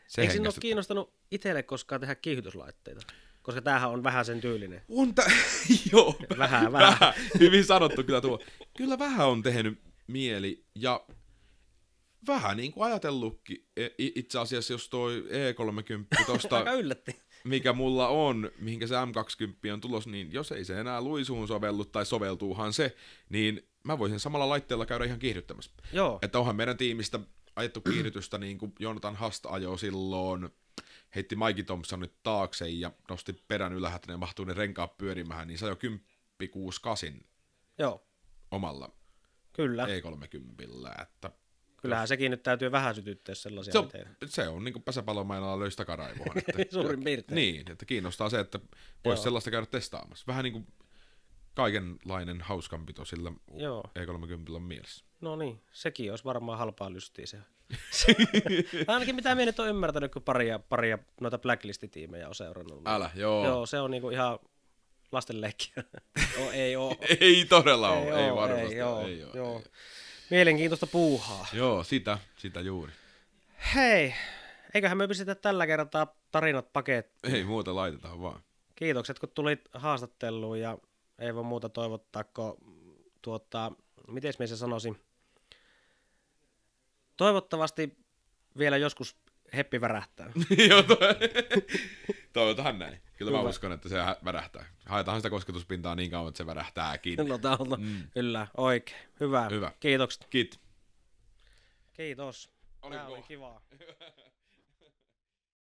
Se Eikö sinne ole kiinnostanut itselle koskaan tehdä kiihdytyslaitteita? Koska tämähän on vähän sen tyylinen. On tä... Joo. Vähän, vähän. Vähä. Hyvin sanottu kyllä tuo. Kyllä vähän on tehnyt mieli ja vähän niin kuin ajatellutkin. E, itse asiassa jos toi E30 tosta, mikä mulla on, mihinkä se M20 on tulos, niin jos ei se enää luisuun sovellu tai soveltuuhan se, niin mä voisin samalla laitteella käydä ihan kiihdyttämässä. Joo. Että onhan meidän tiimistä ajettu kiihdytystä niin kuin Jonathan Hasta ajoi silloin heitti Mike Thompsonit taakse ja nosti perän ylhäältä, ne niin mahtui ne renkaat pyörimään, niin sai jo 10 kasin Joo. omalla Kyllä. E30. Että Kyllähän sekin nyt täytyy vähän sytyttää sellaisia se on, se on niin kuin pesäpallomainalla löystä takaraivoon. Suurin piirtein. Niin, että kiinnostaa se, että voisi sellaista käydä testaamassa. Vähän niin kuin kaikenlainen hauskanpito sillä Joo. E30 on mielessä. No niin, sekin olisi varmaan halpaa lystiä se. Ainakin mitä minä nyt olen ymmärtänyt, kun paria, paria noita blacklistitiimejä on seurannut. Niin Älä, joo. Joo, se on niinku ihan lasten no, ei oo. ei todella ei oo, oo, ei varmasti. Ei, joo, ei oo, joo. Ei. Mielenkiintoista puuhaa. Joo, sitä, sitä juuri. Hei, eiköhän me pistetä tällä kertaa tarinat pakettiin. Ei muuta, laitetaan vaan. Kiitokset, kun tulit haastatteluun ja ei voi muuta toivottaa, kun tuota, miten me se sanoisin, toivottavasti vielä joskus heppi värähtää. Joo, toivotaan näin. Kyllä mä uskon, että se värähtää. Haetaan sitä kosketuspintaa niin kauan, että se värähtääkin. No, tää on, mm. Kyllä, oikein. Hyvä. Hyvä. Kiitokset. Kiit. Kiitos. Oli, Tämä oli kivaa.